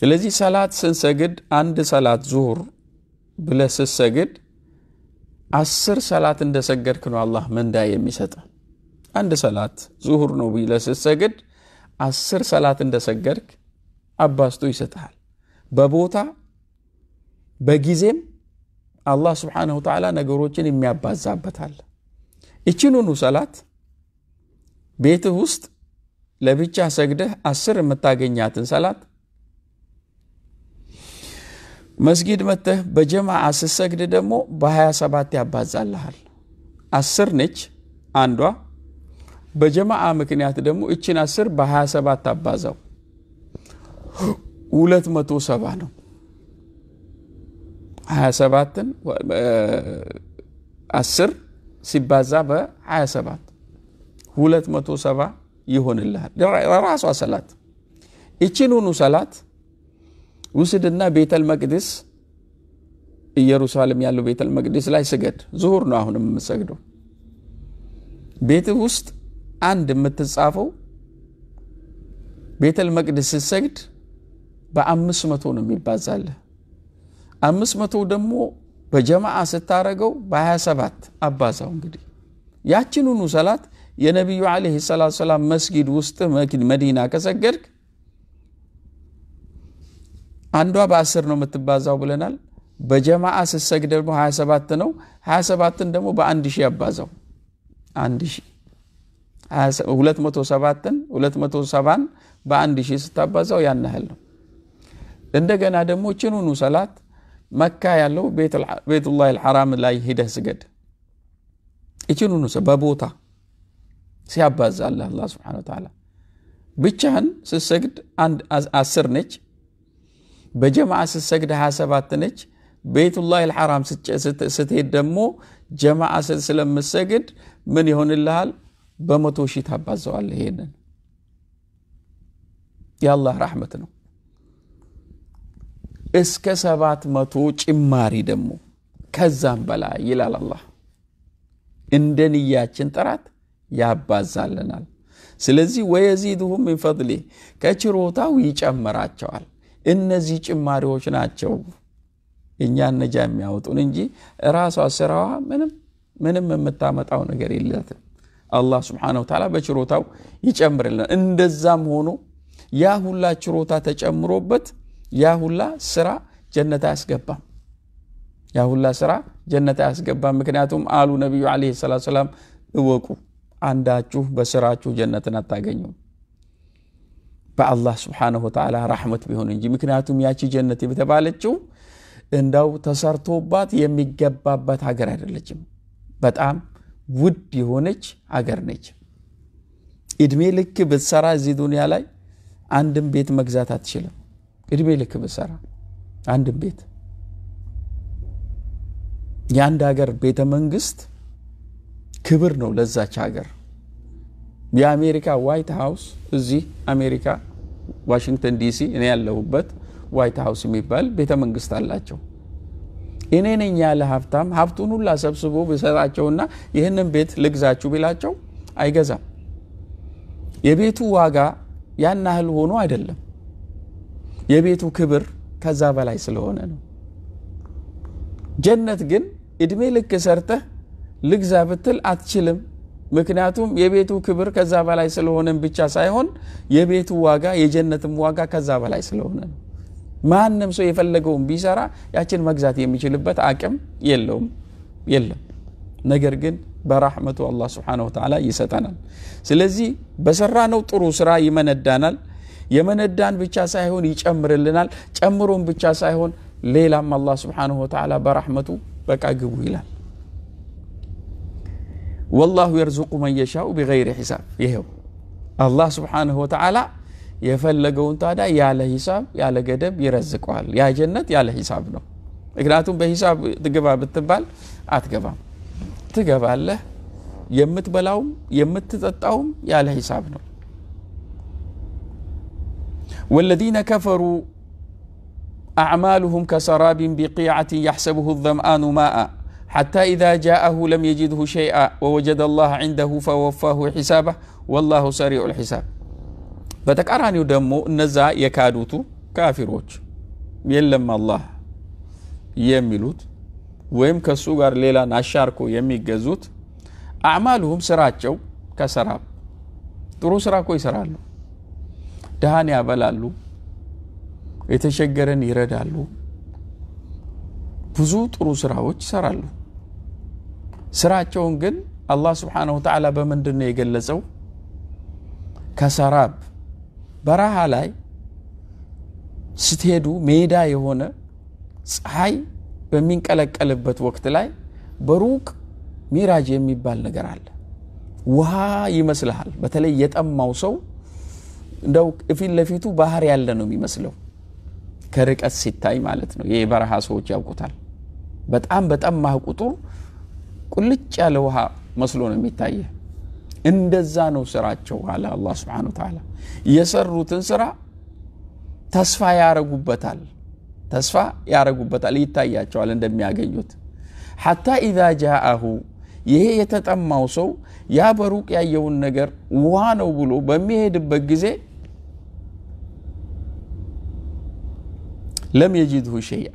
ስለዚህ ሰላት ስንሰግድ አንድ ሰላት ዙሁር ብለህ ስትሰግድ አስር ሰላት እንደሰገድክ ነው አላህ መንዳ የሚሰጥ። አንድ ሰላት ዙሁር ነው ብለህ ስትሰግድ አስር ሰላት እንደሰገድክ አባስቶ ይሰጥሃል። በቦታ በጊዜም አላህ ስብሓነሁ ተዓላ ነገሮችን የሚያባዛበታል። ይችኑኑ ሰላት ቤትህ ውስጥ ለብቻ ሰግደህ አስር የምታገኛትን ሰላት መስጊድ መተህ በጀማዓ ስሰግድ ደግሞ በ27 ያባዛልሃል። አስር ነች አንዷ። በጀማዓ ምክንያት ደግሞ እችን አስር በ27 አባዛው ሁለት ነው። 27ን አስር ሲባዛ በ27 270 ይሆንልሃል። ራሷ ሰላት እችን ሁኑ ሰላት ውስድና ቤተል መቅድስ ኢየሩሳሌም ያለው ቤተል መቅድስ ላይ ስገድ። ዙሁር ነው አሁን የምሰግደው። ቤት ውስጥ አንድ የምትጻፈው ቤተል መቅድስ ስትሰግድ በአምስት መቶ ነው የሚባዛልህ። አምስት መቶ ደግሞ በጀማአ ስታረገው በ27 አባዛው። እንግዲህ ያችንኑ ሰላት የነቢዩ ዓለይሂ ሰላቱ ሰላም መስጊድ ውስጥ መዲና ከሰገድክ አንዷ በአስር ነው የምትባዛው ብለናል። በጀማአ ስሰግ ደግሞ 27 ነው። 27ን ደግሞ በአንድ ሺህ ያባዛው 207ን 207ን በአንድ ሺህ ስታባዛው ያን ያህል ነው። እንደገና ደግሞ ችኑኑ ሰላት መካ ያለው ቤቱላህ ልሐራም ላይ ሂደህ ስገድ። እችኑኑ በቦታ ሲያባዛ አለ አላህ ስብሐነ ወተዓላ ብቻህን ስሰግድ አስር ነች በጀማዓ ስትሰግድ 27 ነች። ቤቱላህ ልሐራም ስትሄድ ደግሞ ጀማዓ ስለምሰግድ ምን ይሆንልሃል? በመቶ ሺ ታባዘዋለህ። ይሄንን የአላህ ራሕመት ነው። እስከ ሰባት መቶ ጭማሪ ደግሞ ከዛም በላይ ይላል አላህ። እንደ ንያችን ጥራት ያባዛልናል። ስለዚህ ወየዚድሁም ሚን ፈድሊህ ከችሮታው ይጨምራቸዋል። እነዚህ ጭማሪዎች ናቸው እኛን ነጃ የሚያወጡን እንጂ ራሷ ስራዋ ምንም ምንም የምታመጣው ነገር የለትም። አላህ ስብሓነሁ ወተዓላ በችሮታው ይጨምርልናል። እንደዛም ሆኖ ያ ሁላ ችሮታ ተጨምሮበት ያ ሁላ ስራ ጀነት አያስገባም። ያ ሁላ ስራ ጀነት አያስገባም። ምክንያቱም አሉ ነቢዩ ዓለይሂ ሰላቱ ሰላም እወቁ፣ አንዳችሁ በስራችሁ ጀነትን አታገኙም። በአላህ ስብሓነሁ ወተዓላ ራሕመት ቢሆን እንጂ ምክንያቱም ያቺ ጀነት የተባለችው እንዳው ተሰርቶባት የሚገባባት ሀገር አይደለችም። በጣም ውድ የሆነች ሀገር ነች። እድሜ ልክ ብትሰራ እዚህ ዱንያ ላይ አንድም ቤት መግዛት አትችልም። እድሜ ልክ ብትሰራ አንድም ቤት የአንድ ሀገር ቤተ መንግስት ክብር ነው ለዛች ሀገር። የአሜሪካ ዋይት ሃውስ እዚህ አሜሪካ ዋሽንግተን ዲሲ እኔ ያለሁበት ዋይት ሀውስ የሚባል ቤተ መንግስት አላቸው። እኔ ነኝ ያለ ሀብታም ሀብቱን ሁላ ሰብስቦ ብሰጣቸውና ይህንን ቤት ልግዛችሁ ቢላቸው አይገዛም። የቤቱ ዋጋ ያን ያህል ሆኖ አይደለም፣ የቤቱ ክብር ከዛ በላይ ስለሆነ ነው። ጀነት ግን እድሜ ልክ ሰርተህ ልግዛ ብትል አትችልም። ምክንያቱም የቤቱ ክብር ከዛ በላይ ስለሆነን ብቻ ሳይሆን የቤቱ ዋጋ የጀነትም ዋጋ ከዛ በላይ ስለሆነ ነው። ማንም ሰው የፈለገውን ቢሰራ ያችን መግዛት የሚችልበት አቅም የለውም የለም። ነገር ግን በራሕመቱ አላህ ስብሓነሁ ወተዓላ ይሰጠናል። ስለዚህ በሰራነው ጥሩ ስራ ይመነዳናል። የመነዳን ብቻ ሳይሆን ይጨምርልናል። ጨምሮን ብቻ ሳይሆን ሌላም አላህ ስብሓነሁ ወተዓላ በራሕመቱ በቃ ግቡ ይላል። والله يرزق من يشاء بغير حساب يهو الله سبحانه وتعالى يفلقون تادا يا له حساب يا له قدب يرزق وال يا جنة يا له حساب نو إقناتهم بحساب تقبع بالتبال أتقبع تقبع له يمت بلاهم يمت تتطاهم يا له حساب نو والذين كفروا أعمالهم كسراب بقيعة يحسبه الظمآن ماءً حتى إذا جاءه لم يجده شيئا ووجد الله عنده فوفاه حسابه والله سريع الحساب በተቃራኒው ደግሞ እነዛ የካዱቱ ካፊሮች የለም አላህ የሚሉት ወይም ከእሱ ጋር ሌላን አሻርኮ የሚገዙት አዕማሉሁም ስራቸው ከሰራብ ጥሩ ስራ እኮ ይሰራሉ ድሃን ያበላሉ የተቸገረን ይረዳሉ ብዙ ጥሩ ስራዎች ይሰራሉ ስራቸውን ግን አላህ ስብሓነሁ ተዓላ በምንድን ነው የገለጸው? ከሰራብ በረሃ ላይ ስትሄዱ ሜዳ የሆነ ፀሐይ በሚንቀለቀልበት ወቅት ላይ በሩቅ ሚራጅ የሚባል ነገር አለ። ውሃ ይመስልሃል። በተለይ የጠማው ሰው እንደው ፊት ለፊቱ ባህር ያለ ነው የሚመስለው ከርቀት ሲታይ ማለት ነው። ይህ የበረሃ ሰዎች ያውቁታል። በጣም በጠማህ ቁጥር ቁልጭ ያለ ውሃ መስሎ ነው የሚታየ እንደዛ ነው ስራቸው አለ አላ ስብን ተላ የሰሩትን ስራ ተስፋ ያረጉበታል ተስፋ ያረጉበታል ይታያቸዋል እንደሚያገኙት ሐታ ኢዛ ጃአሁ ይሄ የተጠማው ሰው ያ በሩቅ ያየውን ነገር ውሃ ነው ብሎ በሚሄድበት ጊዜ ለም የጅድሁ ሸይአ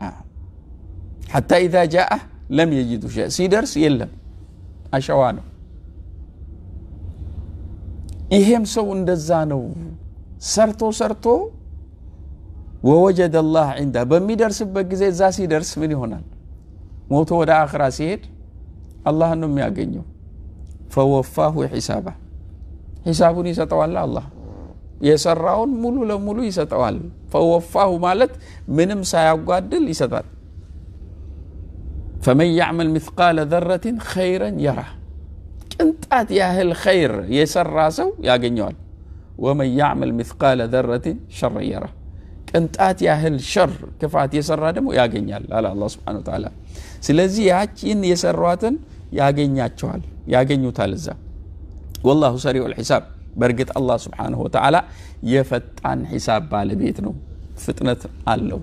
ሐታ ኢዛ ጃአህ لم يجدوا شيء سيدر يلم أشوانه إيهم سو اندزانو سرتو سرتو ووجد الله عنده بمي درس بقزي زاسي درس مني هنا موتو ودا آخر سيد الله أنهم يأغنيو فوفاه حسابه حسابه يسطوال الله يسرعون ملو لملو يسطوال فوفاه مالت منم سايقادل يسطوال فمن يعمل مثقال ذرة خيرا يره كنت أتي أهل خير يسر راسه يا جنيول ومن يعمل مثقال ذرة شر يره كنت أتي أهل شر كفات يسر رادم يا جنيول لا الله سبحانه وتعالى سلزي هاتين يسر راتن يا جنيول يا جنيول والله سريع الحساب برقت الله سبحانه وتعالى يفت عن حساب بالبيتنو فتنة الله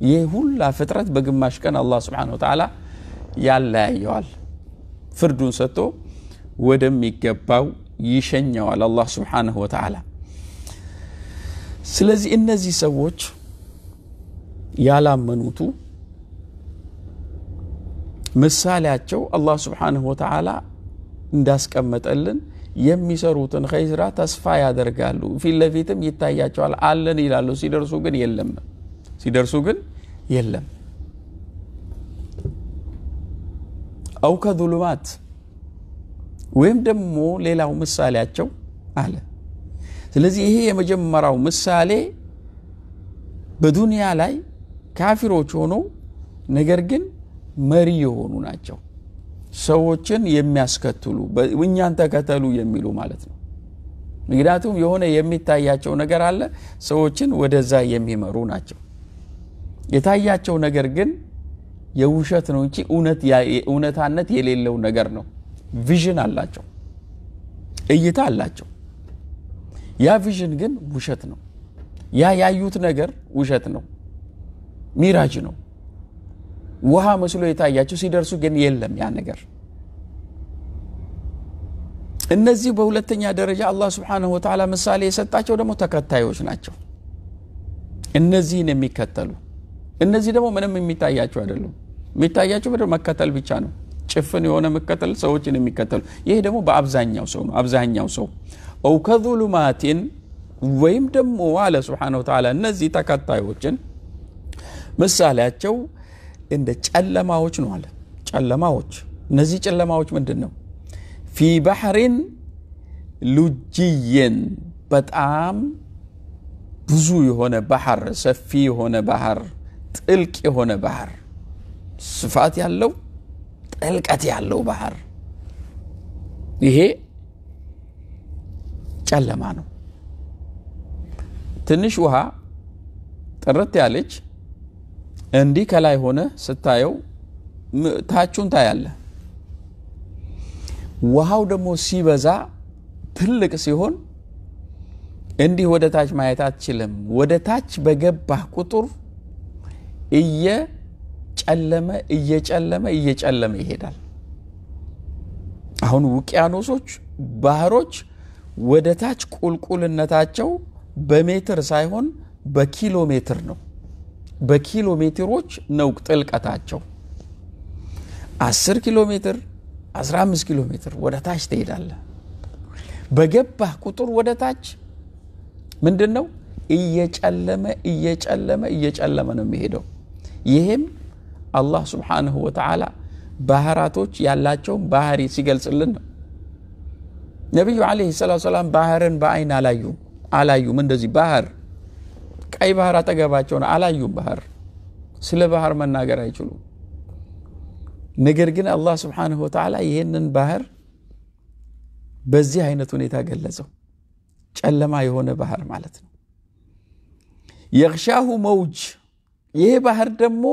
يهول لا فترة ما كان الله سبحانه وتعالى ያለያየዋል ፍርዱን ሰጥቶ ወደሚገባው ይሸኘዋል አላህ ስብሓንሁ ወተዓላ ስለዚህ እነዚህ ሰዎች ያላመኑቱ ምሳሌያቸው አላህ ስብሓንሁ ወተዓላ እንዳስቀመጠልን የሚሰሩትን ኸይራ ተስፋ ያደርጋሉ ፊት ለፊትም ይታያቸዋል አለን ይላሉ ሲደርሱ ግን የለም ሲደርሱ ግን የለም አው ከዙሉማት ወይም ደግሞ ሌላው ምሳሌያቸው አለ። ስለዚህ ይሄ የመጀመሪያው ምሳሌ በዱንያ ላይ ካፊሮች ሆኖ ነገር ግን መሪ የሆኑ ናቸው። ሰዎችን የሚያስከትሉ እኛን ተከተሉ የሚሉ ማለት ነው። ምክንያቱም የሆነ የሚታያቸው ነገር አለ። ሰዎችን ወደዛ የሚመሩ ናቸው። የታያቸው ነገር ግን የውሸት ነው እንጂ እውነታነት የሌለው ነገር ነው። ቪዥን አላቸው፣ እይታ አላቸው። ያ ቪዥን ግን ውሸት ነው። ያ ያዩት ነገር ውሸት ነው፣ ሚራጅ ነው። ውሃ መስሎ የታያቸው ሲደርሱ ግን የለም ያ ነገር። እነዚህ በሁለተኛ ደረጃ አላህ ስብሓነሁ ወተዓላ ምሳሌ የሰጣቸው ደግሞ ተከታዮች ናቸው። እነዚህን የሚከተሉ እነዚህ ደግሞ ምንም የሚታያቸው አይደሉም። የሚታያቸው በደ መከተል ብቻ ነው። ጭፍን የሆነ መከተል ሰዎችን የሚከተሉ ይሄ ደግሞ በአብዛኛው ሰው ነው። አብዛኛው ሰው ኦው ከዙሉማቲን ወይም ደግሞ አለ ስብሓነ ወተዓላ እነዚህ ተከታዮችን ምሳሌያቸው እንደ ጨለማዎች ነው አለ። ጨለማዎች እነዚህ ጨለማዎች ምንድን ነው? ፊ ባህሪን ሉጅይን በጣም ብዙ የሆነ ባህር ሰፊ የሆነ ባህር ጥልቅ የሆነ ባህር ስፋት ያለው ጥልቀት ያለው ባህር ይሄ ጨለማ ነው። ትንሽ ውሃ ጥርት ያለች እንዲህ ከላይ ሆነ ስታየው ታቹን ታያለ። ውሃው ደግሞ ሲበዛ ትልቅ ሲሆን እንዲህ ወደ ታች ማየት አትችልም። ወደ ታች በገባህ ቁጥር እየጨለመ እየጨለመ እየጨለመ ይሄዳል። አሁን ውቅያኖሶች፣ ባህሮች ወደ ታች ቁልቁልነታቸው በሜትር ሳይሆን በኪሎ ሜትር ነው። በኪሎ ሜትሮች ነው ጥልቀታቸው። 10 ኪሎ ሜትር 15 ኪሎ ሜትር ወደ ታች ትሄዳለህ። በገባህ ቁጥር ወደ ታች ምንድን ነው እየጨለመ እየጨለመ እየጨለመ ነው የሚሄደው። ይሄም አላህ ስብሓንሁ ወተዓላ ባህራቶች ያላቸውን ባህሪ ሲገልጽልን ነው ነቢዩ አለህ ሰላት ሰላም ባህርን በአይን አላዩም አላዩም እንደዚህ ባህር ቀይ ባህር አጠገባቸውን አላዩም ባህር ስለ ባህር መናገር አይችሉም ነገር ግን አላህ ስብሓንሁ ወተዓላ ይህንን ባህር በዚህ አይነት ሁኔታ ገለጸው ጨለማ የሆነ ባህር ማለት ነው የክሻሁ መውጅ ይህ ባህር ደግሞ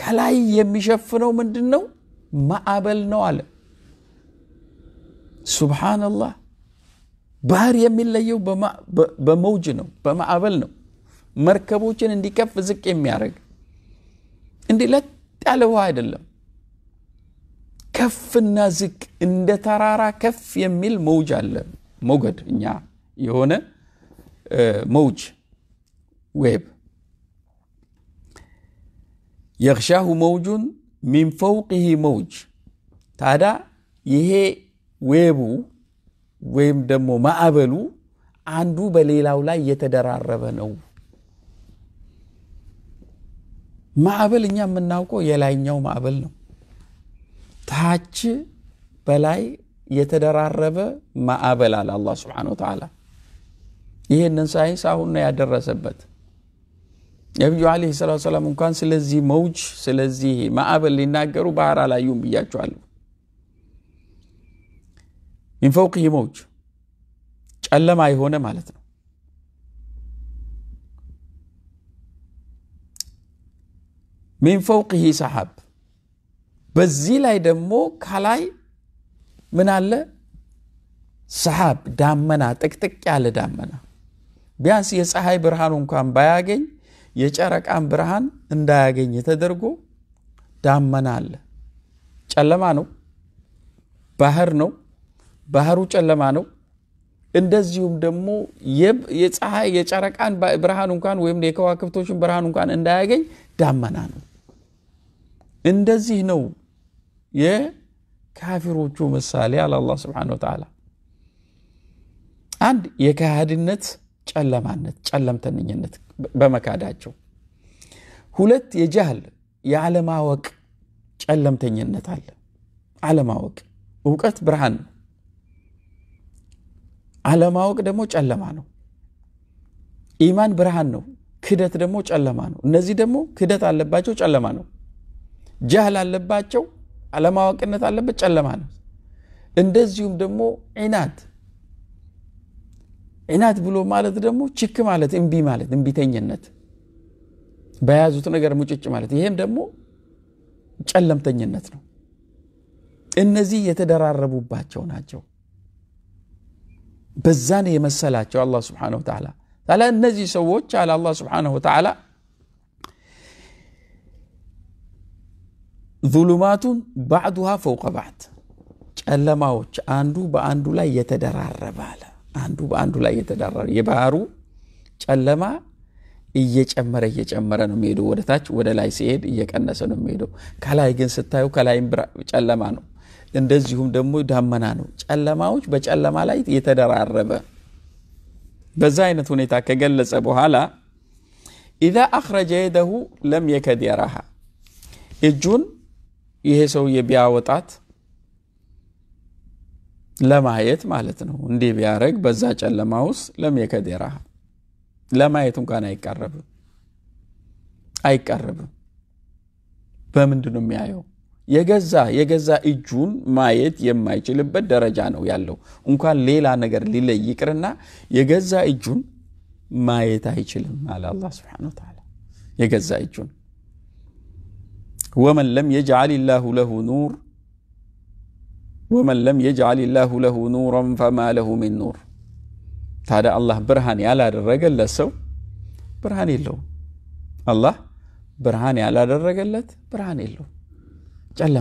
ከላይ የሚሸፍነው ምንድን ነው? ማዕበል ነው አለ። ሱብሓነላህ። ባህር የሚለየው በመውጅ ነው፣ በማዕበል ነው። መርከቦችን እንዲከፍ ዝቅ የሚያደርግ እንዲህ ለጥ ያለ ውሃ አይደለም። ከፍና ዝቅ እንደ ተራራ ከፍ የሚል መውጅ አለ። ሞገድ እኛ የሆነ መውጅ ዌብ የኽሻሁ መውጁን ሚን ፈውቅህ መውጅ። ታዲያ ይሄ ዌቡ ወይም ደግሞ ማዕበሉ አንዱ በሌላው ላይ የተደራረበ ነው። ማዕበል እኛ የምናውቀው የላይኛው ማዕበል ነው። ታች በላይ የተደራረበ ማዕበል አለ አላህ ስብሓነሁ ወተዓላ። ይህንን ሳይንስ አሁን ነው ያደረሰበት። ነቢዩ አለይሂ ሰላቱ ሰላም እንኳን ስለዚህ መውጅ ስለዚህ ማዕበል ሊናገሩ ባህር አላዩም ብያቸዋለሁ። ሚንፈውቅ መውጅ ጨለማ የሆነ ማለት ነው። ሚንፈውቅ ፈውቅህ በዚህ ላይ ደግሞ ከላይ ምን አለ? ሰሓብ ዳመና፣ ጥቅጥቅ ያለ ዳመና ቢያንስ የፀሐይ ብርሃኑ እንኳን ባያገኝ የጨረቃን ብርሃን እንዳያገኝ ተደርጎ ዳመና አለ። ጨለማ ነው፣ ባህር ነው፣ ባህሩ ጨለማ ነው። እንደዚሁም ደግሞ የፀሐይ የጨረቃን ብርሃን እንኳን ወይም የከዋክብቶችን ብርሃን እንኳን እንዳያገኝ ዳመና ነው። እንደዚህ ነው የካፊሮቹ ምሳሌ አለ አላህ ስብሐነሁ ወተዓላ። አንድ የካህድነት ጨለማነት፣ ጨለምተኝነት በመካዳቸው። ሁለት የጃህል የአለማወቅ ጨለምተኝነት አለ። አለማወቅ እውቀት ብርሃን ነው፣ አለማወቅ ደግሞ ጨለማ ነው። ኢማን ብርሃን ነው፣ ክደት ደግሞ ጨለማ ነው። እነዚህ ደግሞ ክደት አለባቸው፣ ጨለማ ነው። ጃህል አለባቸው፣ አለማወቅነት አለበት፣ ጨለማ ነው። እንደዚሁም ደግሞ ዒናት ዒናት ብሎ ማለት ደግሞ ችክ ማለት እምቢ ማለት እምቢተኝነት በያዙት ነገር ሙጭጭ ማለት ይሄም ደግሞ ጨለምተኝነት ነው እነዚህ የተደራረቡባቸው ናቸው በዛን የመሰላቸው አላህ ስብሓን ወተዓላ ታዲያ እነዚህ ሰዎች አለ አላህ ስብሓንሁ ወተዓላ ظሉማቱን ባዕዱሃ ፈውቀ ባዕድ ጨለማዎች አንዱ በአንዱ ላይ የተደራረበ አለ አንዱ በአንዱ ላይ የተዳረረ የባህሩ ጨለማ እየጨመረ እየጨመረ ነው የሚሄደው። ወደ ታች ወደ ላይ ሲሄድ እየቀነሰ ነው የሚሄደው። ከላይ ግን ስታዩ ከላይም ጨለማ ነው፣ እንደዚሁም ደግሞ ዳመና ነው። ጨለማዎች በጨለማ ላይ የተደራረበ በዛ አይነት ሁኔታ ከገለጸ በኋላ ኢዛ አኽረጀ የደሁ ለም የከድ የራሃ እጁን ይሄ ሰውዬ ቢያወጣት ለማየት ማለት ነው። እንዲህ ቢያደረግ በዛ ጨለማ ውስጥ ለምየከዴራ ለማየት እንኳን አይቀረብም አይቀርብም። በምንድን ነው የሚያየው? የገዛ የገዛ እጁን ማየት የማይችልበት ደረጃ ነው ያለው። እንኳን ሌላ ነገር ሊለይ ይቅርና የገዛ እጁን ማየት አይችልም አለ አላህ ሱብሓነሁ ወተዓላ። የገዛ እጁን ወመን ለም የጅዓል ላሁ ለሁ ኑር ومن لم يجعل الله له نورا فما له من نور تعالى الله برهان على الرجل لسو برهان له الله برهان على الرجل برهان له جل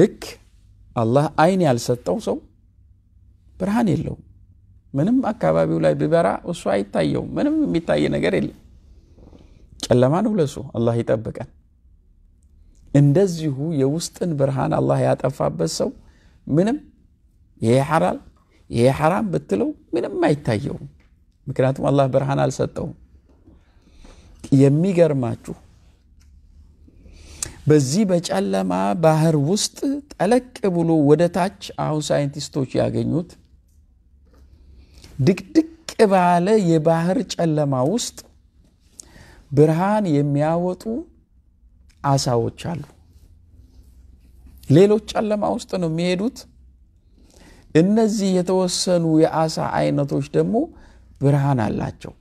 لك الله أين على سو برهان له منم أكابي ولا ببرع وسوي تايو منم ميتاي نجاريل جل الله يطبقك እንደዚሁ የውስጥን ብርሃን አላህ ያጠፋበት ሰው ምንም ይሄ ሐላል ይሄ ሐራም ብትለው ምንም አይታየውም። ምክንያቱም አላህ ብርሃን አልሰጠውም። የሚገርማችሁ በዚህ በጨለማ ባህር ውስጥ ጠለቅ ብሎ ወደ ታች አሁን ሳይንቲስቶች ያገኙት ድቅድቅ ባለ የባህር ጨለማ ውስጥ ብርሃን የሚያወጡ አሳዎች አሉ። ሌሎች ጨለማ ውስጥ ነው የሚሄዱት። እነዚህ የተወሰኑ የአሳ አይነቶች ደግሞ ብርሃን አላቸው።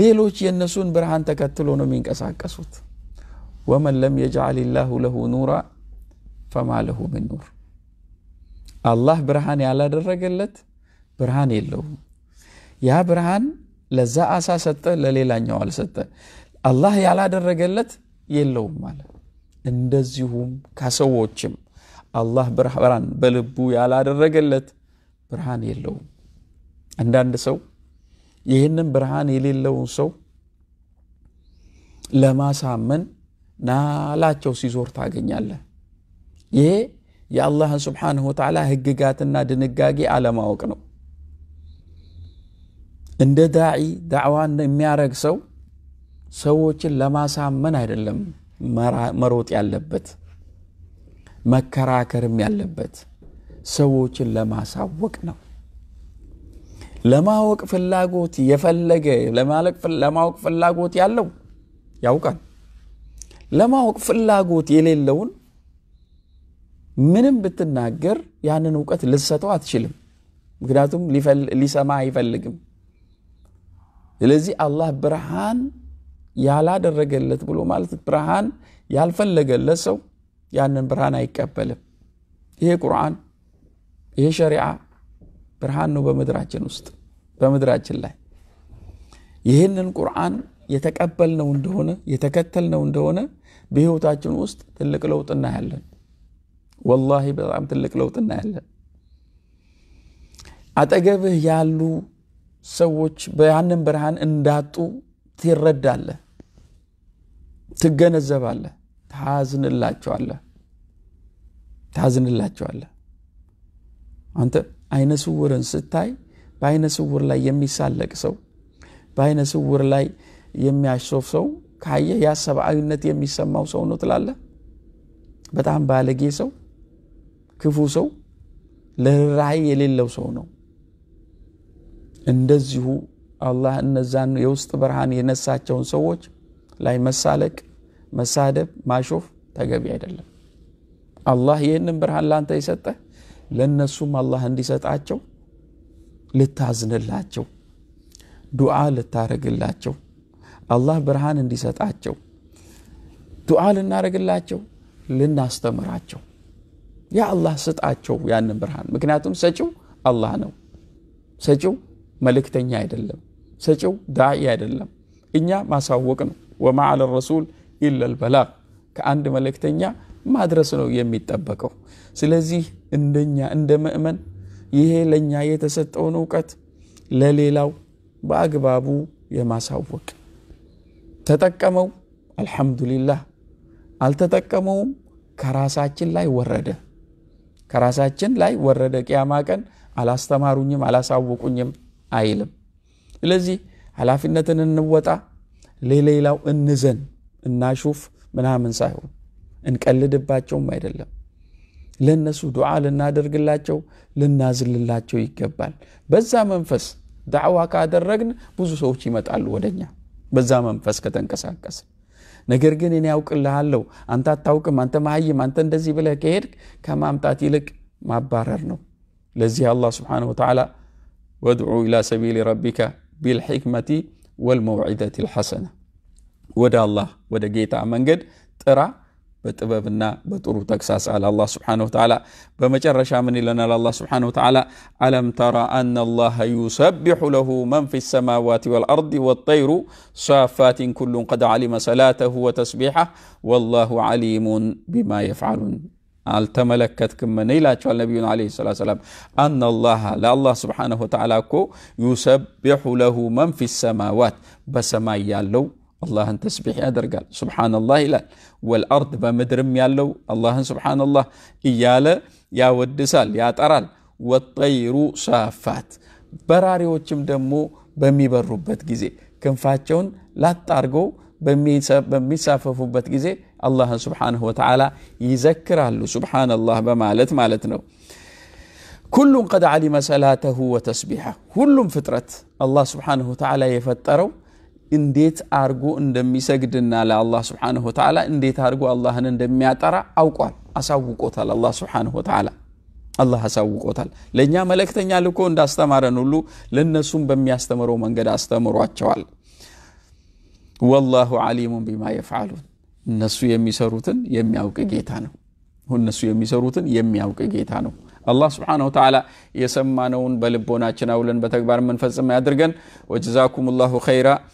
ሌሎች የእነሱን ብርሃን ተከትሎ ነው የሚንቀሳቀሱት። ወመን ለም የጅዓል ላሁ ለሁ ኑራ ፈማ ለሁ ምን ኑር። አላህ ብርሃን ያላደረገለት ብርሃን የለውም። ያ ብርሃን ለዛ አሳ ሰጠ፣ ለሌላኛው አልሰጠ። አላህ ያላደረገለት የለውም አለ። እንደዚሁም ከሰዎችም አላህ ብርሃን በልቡ ያላደረገለት ብርሃን የለውም። አንዳንድ ሰው ይህንን ብርሃን የሌለውን ሰው ለማሳመን ናላቸው ሲዞር ታገኛለህ። ይሄ የአላህን ስብሓነሁ ወተዓላ ህግጋትና ድንጋጌ አለማወቅ ነው። እንደ ዳዒ ዳዕዋን የሚያረግ ሰው ሰዎችን ለማሳመን አይደለም መሮጥ ያለበት መከራከርም ያለበት ሰዎችን ለማሳወቅ ነው። ለማወቅ ፍላጎት የፈለገ ለማወቅ ፍላጎት ያለው ያውቃል። ለማወቅ ፍላጎት የሌለውን ምንም ብትናገር ያንን እውቀት ልሰጠው አትችልም። ምክንያቱም ሊሰማ አይፈልግም። ስለዚህ አላህ ብርሃን ያላደረገለት ብሎ ማለት ብርሃን ያልፈለገለት ሰው ያንን ብርሃን አይቀበልም ይሄ ቁርአን ይሄ ሸሪዓ ብርሃን ነው በምድራችን ውስጥ በምድራችን ላይ ይህንን ቁርአን የተቀበልነው እንደሆነ የተከተልነው እንደሆነ በህይወታችን ውስጥ ትልቅ ለውጥ እናያለን ወላሂ በጣም ትልቅ ለውጥ እናያለን አጠገብህ ያሉ ሰዎች ያንን ብርሃን እንዳጡ ትረዳለህ ትገነዘባለህ፣ ታዝንላቸዋለህ ታዝንላቸዋለህ። አንተ አይነ ስውርን ስታይ በአይነ ስውር ላይ የሚሳለቅ ሰው፣ በአይነ ስውር ላይ የሚያሾፍ ሰው ካየህ ያ ሰብአዊነት የሚሰማው ሰው ነው ትላለህ። በጣም ባለጌ ሰው፣ ክፉ ሰው፣ ለርኅራኄ የሌለው ሰው ነው። እንደዚሁ አላህ እነዛን የውስጥ ብርሃን የነሳቸውን ሰዎች ላይ መሳለቅ መሳደብ ማሾፍ ተገቢ አይደለም አላህ ይህንን ብርሃን ለአንተ የሰጠህ ለእነሱም አላህ እንዲሰጣቸው ልታዝንላቸው ዱዓ ልታረግላቸው አላህ ብርሃን እንዲሰጣቸው ዱዓ ልናረግላቸው ልናስተምራቸው ያ አላህ ስጣቸው ያንን ብርሃን ምክንያቱም ሰጪው አላህ ነው ሰጪው መልእክተኛ አይደለም ሰጪው ዳዒ አይደለም እኛ ማሳወቅ ነው ወማ አለ ረሱል ኢለል በላግ ከአንድ መልእክተኛ ማድረስ ነው የሚጠበቀው። ስለዚህ እንደኛ እንደ ምእመን ይሄ ለእኛ የተሰጠውን እውቀት ለሌላው በአግባቡ የማሳወቅ ተጠቀመው፣ አልሐምዱሊላህ። አልተጠቀመውም ከራሳችን ላይ ወረደ፣ ከራሳችን ላይ ወረደ። ቅያማ ቀን አላስተማሩኝም አላሳወቁኝም አይልም። ስለዚህ ኃላፊነትን እንወጣ። ለሌላው እንዘን እናሹፍ ምናምን ሳይሆን እንቀልድባቸውም አይደለም ለእነሱ ዱዓ ልናደርግላቸው ልናዝልላቸው ይገባል በዛ መንፈስ ዳዕዋ ካደረግን ብዙ ሰዎች ይመጣሉ ወደኛ በዛ መንፈስ ከተንቀሳቀስ ነገር ግን እኔ ያውቅልሃለሁ አንተ አታውቅም አንተ መሀይም አንተ እንደዚህ ብለህ ከሄድክ ከማምጣት ይልቅ ማባረር ነው ለዚህ አላህ ስብሓን ወተላ ወድዑ ኢላ ሰቢል ረቢከ ቢልሕክመቲ ወልመውዒደት ልሐሰነ ودا الله ودا جيتا منجد ترى بتبنا بترو تكساس على الله سبحانه وتعالى بما جرى لنا الله سبحانه وتعالى ألم ترى أن الله يسبح له من في السماوات والأرض والطير صافات كل قد علم صلاته وتسبيحه والله عليم بما يفعلون كما አልተመለከትክ النبي عليه الصلاة والسلام أن الله لا الله سبحانه وتعالى كو يسبح له من في السماوات بسمايا ያለው الله ان تسبيح يا قال سبحان الله لا والارض بمدرم يالو الله سبحان الله إيالا يا ودسال يا ترال والطير صافات براري وچم دمو بمي بروبت كم فاتشون لا تارغو بمي سافففوبت غزي الله سبحانه وتعالى يذكر له سبحان الله بمالت مالتنا كل قد علم صلاته وتسبيحه كل فطرة الله سبحانه وتعالى يفطرو እንዴት አርጎ እንደሚሰግድና ለአላህ ስብሓነሁ ወተዓላ እንዴት አርጎ አላህን እንደሚያጠራ አውቋል፣ አሳውቆታል። አላህ ስብሓነሁ ወተዓላ አላህ አሳውቆታል። ለእኛ መልእክተኛ ልኮ እንዳስተማረን ሁሉ ለእነሱም በሚያስተምረው መንገድ አስተምሯቸዋል። ወላሁ ዓሊሙን ቢማ የፍዓሉን እነሱ የሚሰሩትን የሚያውቅ ጌታ ነው። እነሱ የሚሰሩትን የሚያውቅ ጌታ ነው። አላህ ስብሓነሁ ወተዓላ የሰማነውን በልቦናችን አውለን በተግባር የምንፈጽም ያድርገን። ወጀዛኩም ላሁ ኸይራ